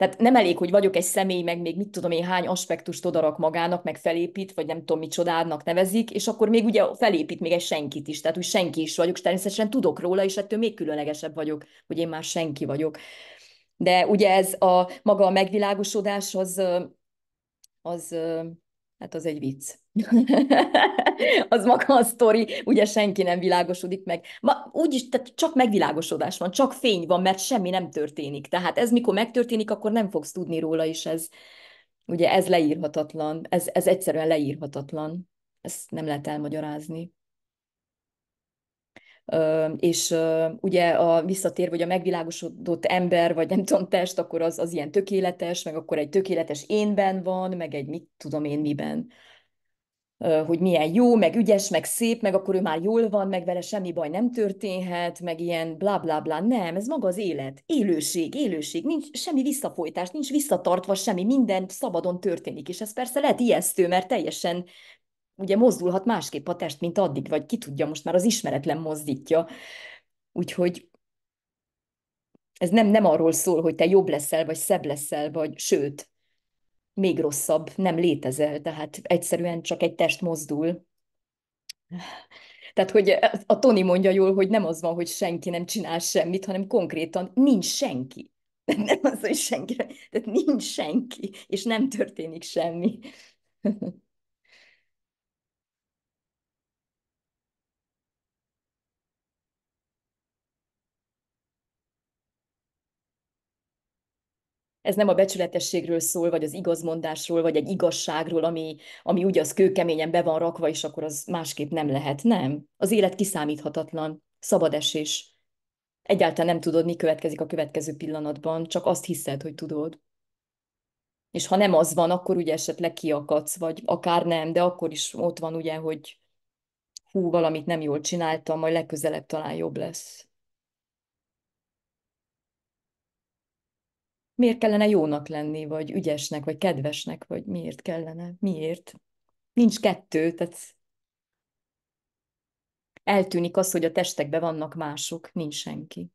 Tehát nem elég, hogy vagyok egy személy, meg még mit tudom én hány aspektust odarak magának, meg felépít, vagy nem tudom, mit csodának nevezik, és akkor még ugye felépít még egy senkit is, tehát úgy senki is vagyok, és természetesen tudok róla, és ettől még különlegesebb vagyok, hogy én már senki vagyok. De ugye ez a maga a megvilágosodás az, az Hát az egy vicc. [LAUGHS] az maga a sztori, ugye senki nem világosodik meg. Ma úgyis, tehát csak megvilágosodás van, csak fény van, mert semmi nem történik. Tehát ez mikor megtörténik, akkor nem fogsz tudni róla, és ez, ugye ez leírhatatlan, ez, ez egyszerűen leírhatatlan. Ezt nem lehet elmagyarázni és ugye a visszatér, hogy a megvilágosodott ember, vagy nem tudom, test, akkor az, az ilyen tökéletes, meg akkor egy tökéletes énben van, meg egy mit tudom én miben hogy milyen jó, meg ügyes, meg szép, meg akkor ő már jól van, meg vele semmi baj nem történhet, meg ilyen bla bla bla. Nem, ez maga az élet. Élőség, élőség, nincs semmi visszafolytás, nincs visszatartva semmi, minden szabadon történik. És ez persze lehet ijesztő, mert teljesen ugye mozdulhat másképp a test, mint addig, vagy ki tudja, most már az ismeretlen mozdítja. Úgyhogy ez nem, nem arról szól, hogy te jobb leszel, vagy szebb leszel, vagy sőt, még rosszabb, nem létezel, tehát egyszerűen csak egy test mozdul. Tehát, hogy a Toni mondja jól, hogy nem az van, hogy senki nem csinál semmit, hanem konkrétan nincs senki. [LAUGHS] Nem az, hogy senki, tehát nincs senki, és nem történik semmi. [LAUGHS] ez nem a becsületességről szól, vagy az igazmondásról, vagy egy igazságról, ami, ami ugye az kőkeményen be van rakva, és akkor az másképp nem lehet. Nem. Az élet kiszámíthatatlan, szabad esés. Egyáltalán nem tudod, mi következik a következő pillanatban, csak azt hiszed, hogy tudod. És ha nem az van, akkor ugye esetleg kiakadsz, vagy akár nem, de akkor is ott van ugye, hogy hú, valamit nem jól csináltam, majd legközelebb talán jobb lesz. miért kellene jónak lenni, vagy ügyesnek, vagy kedvesnek, vagy miért kellene, miért. Nincs kettő, tehát eltűnik az, hogy a testekben vannak mások, nincs senki.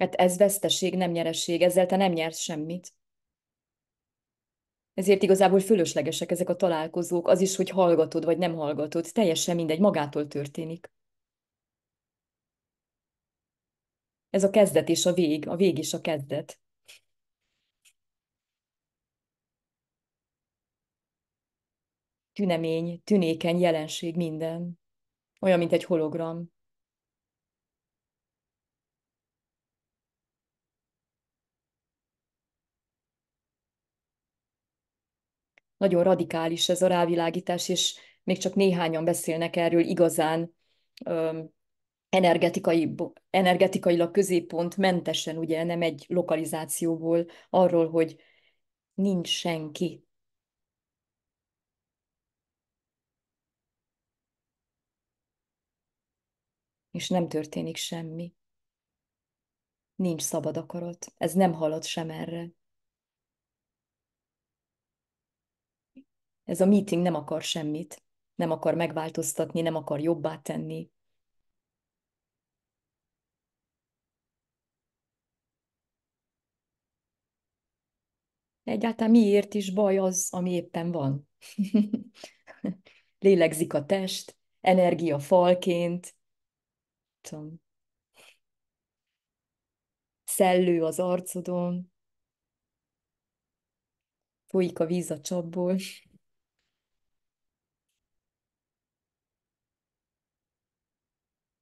Hát ez veszteség, nem nyereség, ezzel te nem nyersz semmit. Ezért igazából fölöslegesek ezek a találkozók, az is, hogy hallgatod vagy nem hallgatod, teljesen mindegy, magától történik. Ez a kezdet és a vég, a vég és a kezdet. Tünemény, tünékeny jelenség minden. Olyan, mint egy hologram. nagyon radikális ez a rávilágítás, és még csak néhányan beszélnek erről igazán ö, energetikai, energetikailag középpont mentesen, ugye nem egy lokalizációból, arról, hogy nincs senki. És nem történik semmi. Nincs szabad akarat. Ez nem halad sem erre. Ez a meeting nem akar semmit, nem akar megváltoztatni, nem akar jobbá tenni, egyáltalán miért is baj az, ami éppen van. [LAUGHS] Lélegzik a test, energia falként, tudom, szellő az arcodon, folyik a víz a csapból.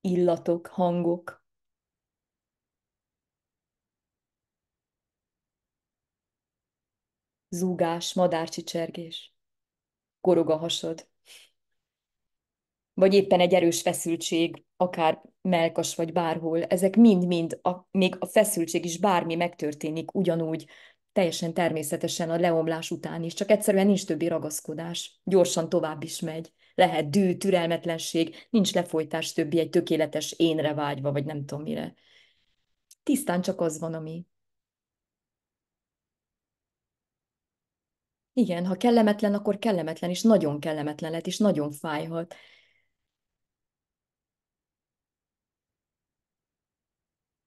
illatok, hangok. Zúgás, madárcsicsergés. Korog a hasad. Vagy éppen egy erős feszültség, akár melkas vagy bárhol, ezek mind-mind, a, még a feszültség is bármi megtörténik ugyanúgy, teljesen természetesen a leomlás után is, csak egyszerűen nincs többi ragaszkodás, gyorsan tovább is megy lehet dű, türelmetlenség, nincs lefolytás többi egy tökéletes énre vágyva, vagy nem tudom mire. Tisztán csak az van, ami. Igen, ha kellemetlen, akkor kellemetlen, és nagyon kellemetlen lett, és nagyon fájhat.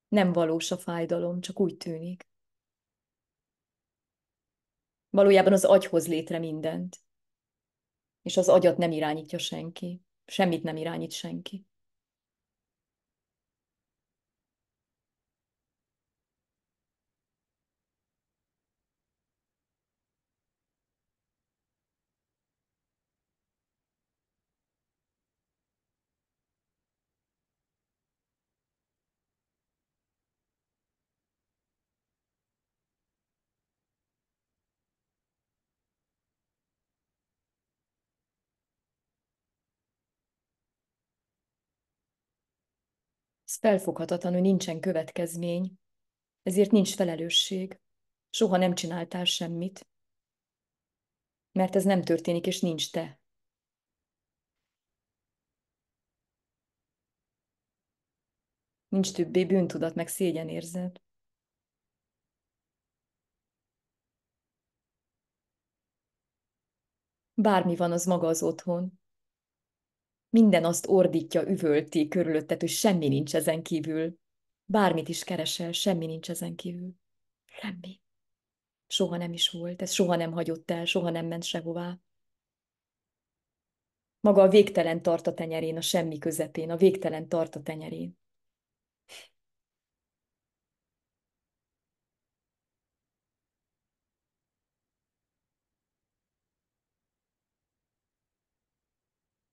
Nem valós a fájdalom, csak úgy tűnik. Valójában az agyhoz létre mindent és az agyat nem irányítja senki. Semmit nem irányít senki. Ez felfoghatatlan, hogy nincsen következmény, ezért nincs felelősség. Soha nem csináltál semmit, mert ez nem történik, és nincs te. Nincs többé bűntudat, meg szégyenérzet. Bármi van, az maga az otthon. Minden azt ordítja, üvölti körülötted, hogy semmi nincs ezen kívül. Bármit is keresel, semmi nincs ezen kívül. Semmi. Soha nem is volt, ez soha nem hagyott el, soha nem ment sehová. Maga a végtelen tart a tenyerén, a semmi közepén, a végtelen tart a tenyerén.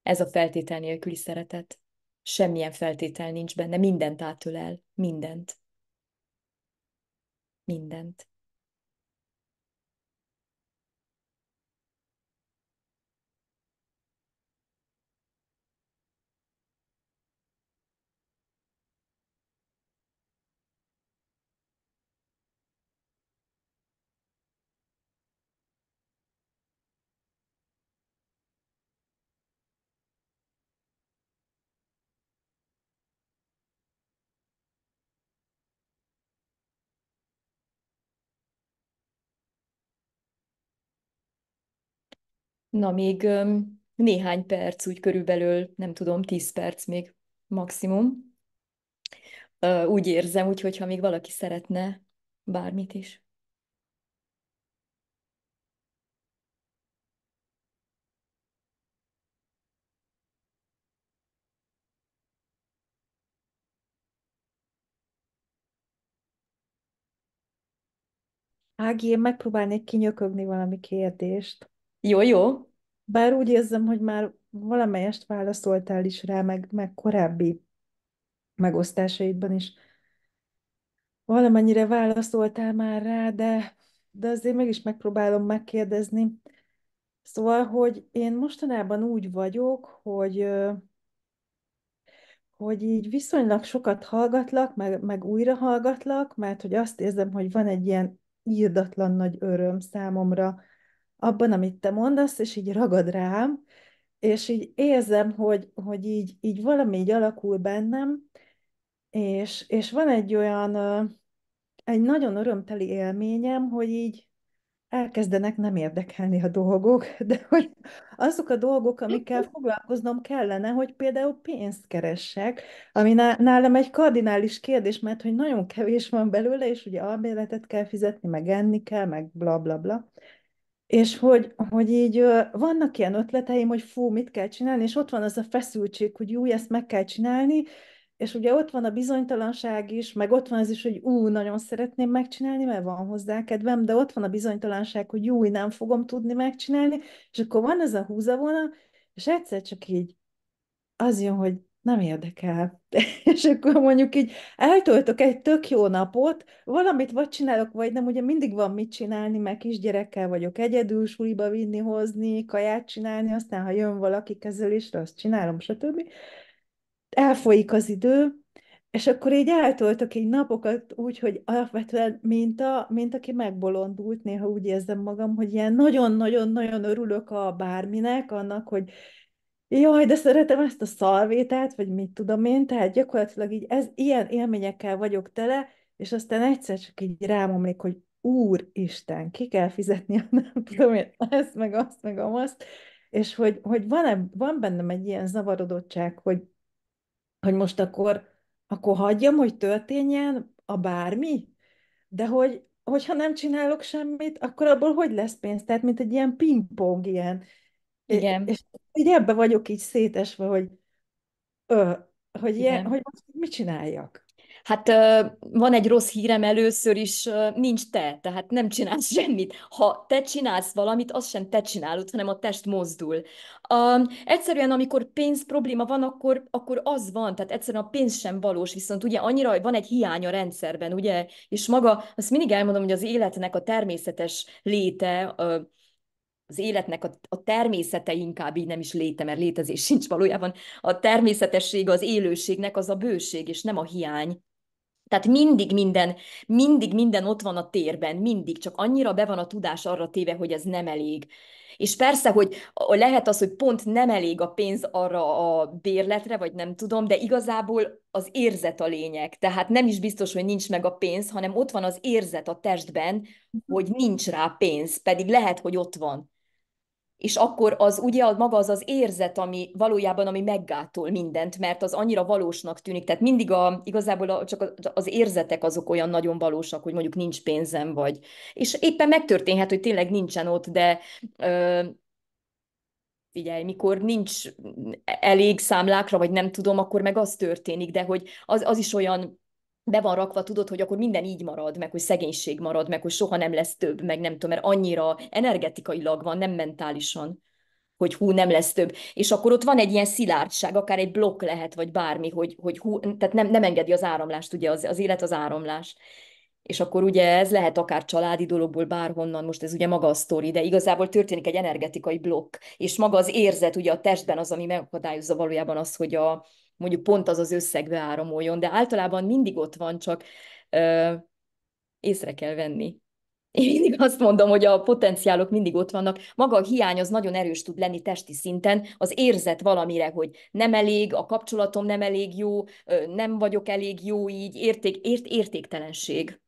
Ez a feltétel nélküli szeretet. Semmilyen feltétel nincs benne, mindent átölel, mindent. Mindent. Na, még néhány perc, úgy körülbelül, nem tudom, tíz perc még maximum. Úgy érzem, úgyhogy ha még valaki szeretne bármit is. Ági, én megpróbálnék kinyökögni valami kérdést. Jó, jó. Bár úgy érzem, hogy már valamelyest válaszoltál is rá, meg, meg korábbi megosztásaidban is valamennyire válaszoltál már rá, de, de azért mégis megpróbálom megkérdezni. Szóval, hogy én mostanában úgy vagyok, hogy hogy így viszonylag sokat hallgatlak, meg, meg újra hallgatlak, mert hogy azt érzem, hogy van egy ilyen írdatlan nagy öröm számomra abban, amit te mondasz, és így ragad rám, és így érzem, hogy, hogy így, így valami így alakul bennem, és, és van egy olyan, egy nagyon örömteli élményem, hogy így elkezdenek nem érdekelni a dolgok, [LAUGHS] de hogy azok a dolgok, amikkel foglalkoznom kellene, hogy például pénzt keressek, ami nálam egy kardinális kérdés, mert hogy nagyon kevés van belőle, és ugye albérletet kell fizetni, meg enni kell, meg bla bla bla. És hogy, hogy így vannak ilyen ötleteim, hogy fú, mit kell csinálni, és ott van az a feszültség, hogy jó, ezt meg kell csinálni, és ugye ott van a bizonytalanság is, meg ott van az is, hogy ú, nagyon szeretném megcsinálni, mert van hozzá kedvem, de ott van a bizonytalanság, hogy jó, nem fogom tudni megcsinálni, és akkor van ez a húzavona, és egyszer csak így az jön, hogy nem érdekel. [LAUGHS] és akkor mondjuk így eltöltök egy tök jó napot, valamit vagy csinálok, vagy nem, ugye mindig van mit csinálni, mert kisgyerekkel vagyok egyedül, suliba vinni, hozni, kaját csinálni, aztán ha jön valaki kezelésre, azt csinálom, stb. Elfolyik az idő, és akkor így eltöltök egy napokat úgy, hogy alapvetően, mint, a, mint aki megbolondult, néha úgy érzem magam, hogy ilyen nagyon-nagyon-nagyon örülök a bárminek, annak, hogy jaj, de szeretem ezt a szalvétát, vagy mit tudom én, tehát gyakorlatilag így ez, ilyen élményekkel vagyok tele, és aztán egyszer csak így rámomlik, hogy úristen, ki kell fizetni a nem [LAUGHS] tudom én ezt, meg azt, meg azt, és hogy, hogy van, -e, van bennem egy ilyen zavarodottság, hogy, hogy most akkor, akkor hagyjam, hogy történjen a bármi, de hogy, hogyha nem csinálok semmit, akkor abból hogy lesz pénz? Tehát, mint egy ilyen pingpong, ilyen, igen. És így ebbe vagyok így szétesve, hogy, ö, hogy, ilyen, hogy mit csináljak. Hát van egy rossz hírem először is, nincs te, tehát nem csinálsz [LAUGHS] semmit. Ha te csinálsz valamit, azt sem te csinálod, hanem a test mozdul. Um, egyszerűen, amikor pénz probléma van, akkor, akkor az van, tehát egyszerűen a pénz sem valós, viszont ugye annyira van egy hiány a rendszerben, ugye, és maga, azt mindig elmondom, hogy az életnek a természetes léte, az életnek a, a természete inkább így nem is léte, mert létezés sincs valójában. A természetesség az élőségnek az a bőség, és nem a hiány. Tehát mindig minden, mindig minden ott van a térben, mindig, csak annyira be van a tudás arra téve, hogy ez nem elég. És persze, hogy lehet az, hogy pont nem elég a pénz arra a bérletre, vagy nem tudom, de igazából az érzet a lényeg. Tehát nem is biztos, hogy nincs meg a pénz, hanem ott van az érzet a testben, mhm. hogy nincs rá pénz, pedig lehet, hogy ott van és akkor az ugye az maga az az érzet, ami valójában ami meggátol mindent, mert az annyira valósnak tűnik, tehát mindig a, igazából a, csak az érzetek azok olyan nagyon valósak, hogy mondjuk nincs pénzem vagy, és éppen megtörténhet, hogy tényleg nincsen ott, de ö, figyelj, mikor nincs elég számlákra, vagy nem tudom, akkor meg az történik, de hogy az, az is olyan be van rakva, tudod, hogy akkor minden így marad, meg hogy szegénység marad, meg hogy soha nem lesz több, meg nem tudom, mert annyira energetikailag van, nem mentálisan, hogy hú, nem lesz több. És akkor ott van egy ilyen szilárdság, akár egy blokk lehet, vagy bármi, hogy, hogy hú, tehát nem, nem engedi az áramlást, ugye az, az élet az áramlás. És akkor ugye ez lehet akár családi dologból, bárhonnan, most ez ugye maga a sztori, de igazából történik egy energetikai blokk, és maga az érzet ugye a testben az, ami megakadályozza valójában az, hogy a, mondjuk pont az az összegbe áramoljon, de általában mindig ott van, csak ö, észre kell venni. Én mindig azt mondom, hogy a potenciálok mindig ott vannak. Maga a hiány az nagyon erős tud lenni testi szinten, az érzet valamire, hogy nem elég, a kapcsolatom nem elég jó, nem vagyok elég jó így, érték, ért, értéktelenség.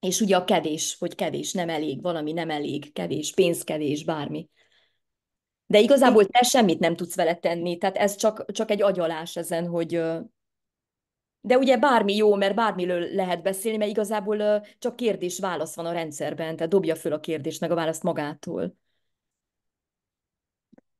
És ugye a kevés, hogy kevés, nem elég, valami nem elég, kevés, pénz kevés, bármi. De igazából te semmit nem tudsz vele tenni, tehát ez csak, csak egy agyalás ezen, hogy... De ugye bármi jó, mert bármiről lehet beszélni, mert igazából csak kérdés-válasz van a rendszerben, tehát dobja föl a kérdést, meg a választ magától.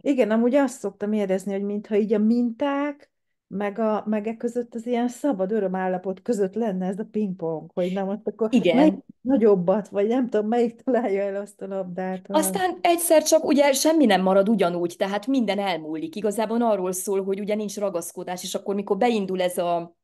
Igen, amúgy azt szoktam érezni, hogy mintha így a minták, meg a e között az ilyen szabad örömállapot között lenne ez a pingpong, hogy nem ott akkor Igen. melyik nagyobbat, vagy nem tudom, melyik találja el azt a labdát. Hanem. Aztán egyszer csak ugye semmi nem marad ugyanúgy, tehát minden elmúlik. Igazából arról szól, hogy ugye nincs ragaszkodás, és akkor mikor beindul ez a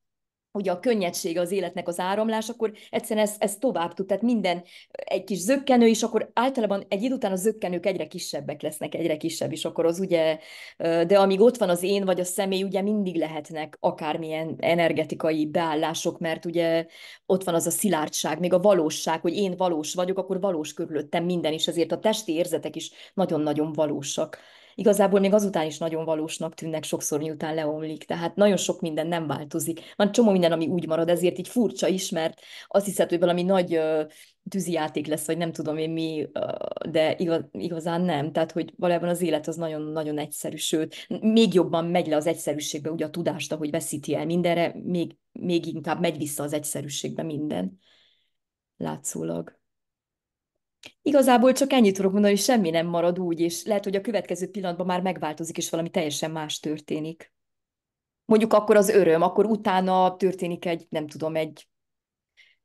ugye a könnyedsége az életnek az áramlás, akkor egyszerűen ez, ez tovább tud, tehát minden egy kis zöggenő is, akkor általában egy idő után a zöggenők egyre kisebbek lesznek, egyre kisebb is, akkor az ugye, de amíg ott van az én vagy a személy, ugye mindig lehetnek akármilyen energetikai beállások, mert ugye ott van az a szilárdság, még a valóság, hogy én valós vagyok, akkor valós körülöttem minden, is, ezért a testi érzetek is nagyon-nagyon valósak igazából még azután is nagyon valósnak tűnnek sokszor, miután leomlik. Tehát nagyon sok minden nem változik. Van csomó minden, ami úgy marad, ezért így furcsa is, mert azt hiszed, hogy valami nagy tűzijáték lesz, vagy nem tudom én mi, de igaz, igazán nem. Tehát, hogy valójában az élet az nagyon-nagyon egyszerű, sőt, még jobban megy le az egyszerűségbe, ugye a tudást, ahogy veszíti el mindenre, még, még inkább megy vissza az egyszerűségbe minden látszólag. Igazából csak ennyit tudok mondani, hogy semmi nem marad úgy, és lehet, hogy a következő pillanatban már megváltozik, és valami teljesen más történik. Mondjuk akkor az öröm, akkor utána történik egy, nem tudom, egy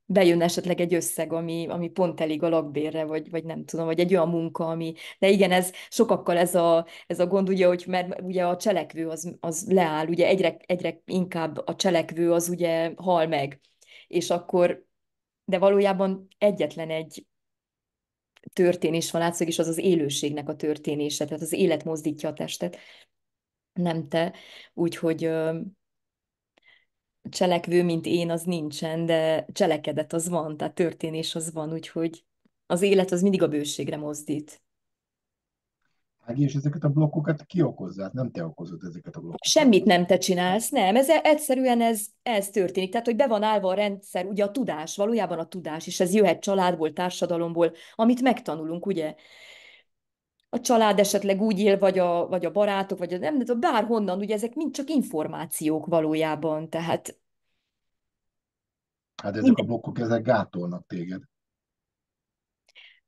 bejön esetleg egy összeg, ami, ami pont elég a lakbérre, vagy, vagy nem tudom, vagy egy olyan munka, ami... De igen, ez sokakkal ez a, ez a gond, ugye, hogy mert ugye a cselekvő az, az leáll, ugye egyre, egyre inkább a cselekvő az ugye hal meg, és akkor de valójában egyetlen egy történés van látszik és az az élőségnek a történése, tehát az élet mozdítja a testet, nem te. Úgyhogy cselekvő, mint én, az nincsen, de cselekedet az van, tehát történés az van, úgyhogy az élet az mindig a bőségre mozdít vágja, és ezeket a blokkokat ki okozza? Hát nem te okozod ezeket a blokkokat. Semmit nem te csinálsz, nem. Ez, egyszerűen ez, ez történik. Tehát, hogy be van állva a rendszer, ugye a tudás, valójában a tudás, és ez jöhet családból, társadalomból, amit megtanulunk, ugye? a család esetleg úgy él, vagy a, vagy a barátok, vagy a nem, de bárhonnan, ugye ezek mind csak információk valójában, tehát... Hát ezek a blokkok, ezek gátolnak téged.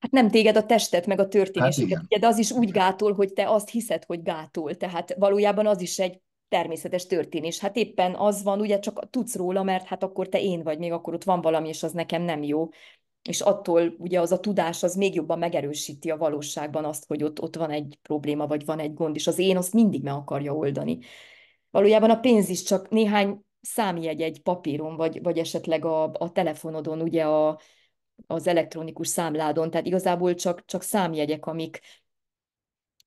Hát nem téged a testet, meg a hát történéseket, hát de az is úgy gátol, hogy te azt hiszed, hogy gátol. Tehát valójában az is egy természetes történés. Hát éppen az van, ugye csak tudsz róla, mert hát akkor te én vagy, még akkor ott van valami, és az nekem nem jó. És attól ugye az a tudás az még jobban megerősíti a valóságban azt, hogy ott, ott van egy probléma, vagy van egy gond, és az én azt mindig meg akarja oldani. Valójában a pénz is csak néhány számjegy egy papíron, vagy, vagy esetleg a, a telefonodon ugye a, az elektronikus számládon, tehát igazából csak, csak számjegyek, amik,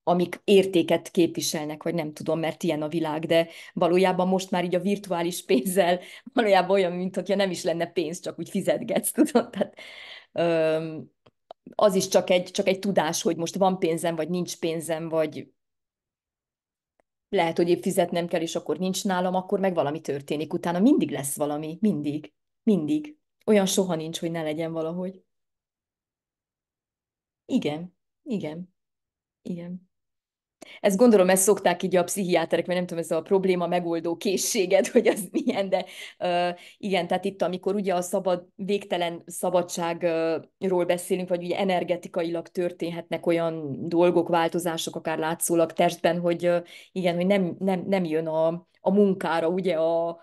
amik értéket képviselnek, vagy nem tudom, mert ilyen a világ, de valójában most már így a virtuális pénzzel [LAUGHS] valójában olyan, mint hogyha nem is lenne pénz, csak úgy fizetgetsz, [LAUGHS] tudod? Tehát, öm, az is csak egy, csak egy tudás, hogy most van pénzem, vagy nincs pénzem, vagy lehet, hogy épp fizetnem kell, és akkor nincs nálam, akkor meg valami történik. Utána mindig lesz valami, mindig, mindig olyan soha nincs, hogy ne legyen valahogy. Igen, igen, igen. Ezt gondolom, ezt szokták így a pszichiáterek, mert nem tudom, ez a probléma megoldó készséged, [LAUGHS] hogy az milyen, de uh, igen, tehát itt, amikor ugye a szabad, végtelen szabadságról beszélünk, vagy ugye energetikailag történhetnek olyan dolgok, változások, akár látszólag testben, hogy uh, igen, hogy nem, nem, nem jön a, a munkára ugye a,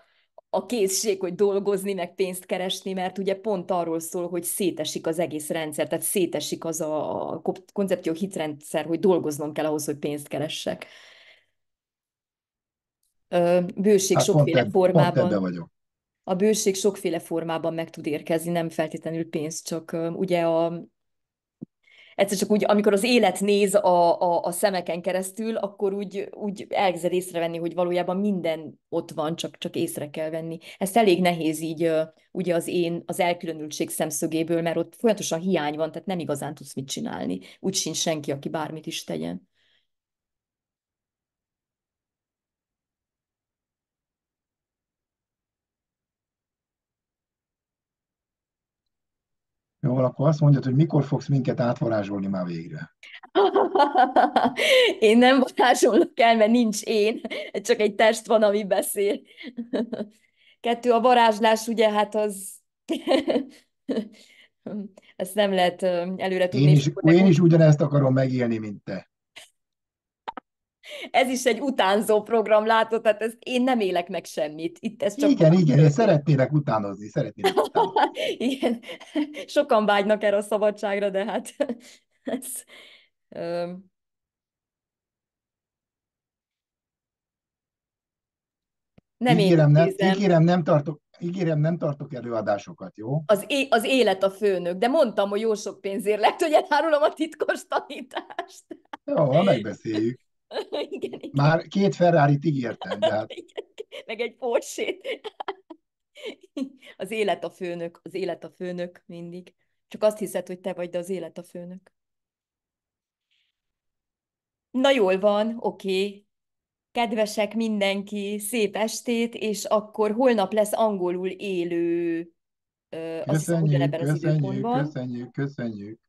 a készség, hogy dolgozni, meg pénzt keresni, mert ugye pont arról szól, hogy szétesik az egész rendszer, tehát szétesik az a koncepció hitrendszer, hogy dolgoznom kell ahhoz, hogy pénzt keressek. Bőség hát sokféle pont formában. Pont vagyok. A bőség sokféle formában meg tud érkezni, nem feltétlenül pénz, csak ugye a, egyszer csak úgy, amikor az élet néz a, a, a szemeken keresztül, akkor úgy, úgy elkezded észrevenni, hogy valójában minden ott van, csak, csak észre kell venni. Ezt elég nehéz így ugye az én, az elkülönültség szemszögéből, mert ott folyamatosan hiány van, tehát nem igazán tudsz mit csinálni. Úgy sincs senki, aki bármit is tegyen. Jó, akkor azt mondjad, hogy mikor fogsz minket átvarázsolni már végre. [LAUGHS] én nem varázsolok el, mert nincs én, csak egy test van, ami beszél. [LAUGHS] Kettő, a varázslás ugye, hát az... [LAUGHS] Ezt nem lehet előre tudni. Én is, én is ugyanezt akarom megélni, mint te ez is egy utánzó program, látod, tehát ez, én nem élek meg semmit. Itt ez csak igen, igen, én szeretnének utánozni, szeretnének utánozni. [LAUGHS] igen, sokan vágynak erre a szabadságra, de hát [LAUGHS] ez... Um... Nem ígérem, én nem, ígérem, nem tartok, ígérem, nem tartok előadásokat, jó? Az, é- az élet a főnök, de mondtam, hogy jó sok pénzért lehet, hogy elárulom a titkos tanítást. Jó, megbeszéljük. [LAUGHS] igen, igen. Már két Ferrari-t ígértem, de hát... [LAUGHS] igen, Meg egy Porsét. az élet a főnök, az élet a főnök mindig. Csak azt hiszed, hogy te vagy, de az élet a főnök. Na jól van, oké. Okay. Kedvesek mindenki, szép estét, és akkor holnap lesz angolul élő köszönjük, az, köszönjük, az időpontban. Köszönjük, köszönjük.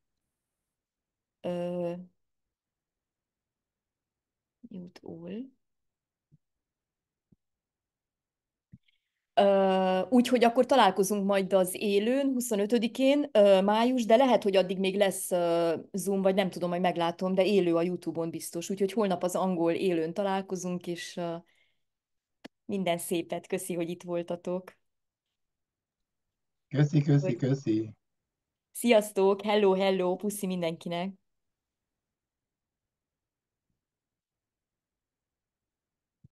Ö, jut Úgyhogy akkor találkozunk majd az élőn, 25-én, május, de lehet, hogy addig még lesz Zoom, vagy nem tudom, hogy meglátom, de élő a YouTube-on biztos. Úgyhogy holnap az angol élőn találkozunk, és minden szépet. Köszi, hogy itt voltatok. Köszi, köszi, köszi. Sziasztok, hello, hello, puszi mindenkinek.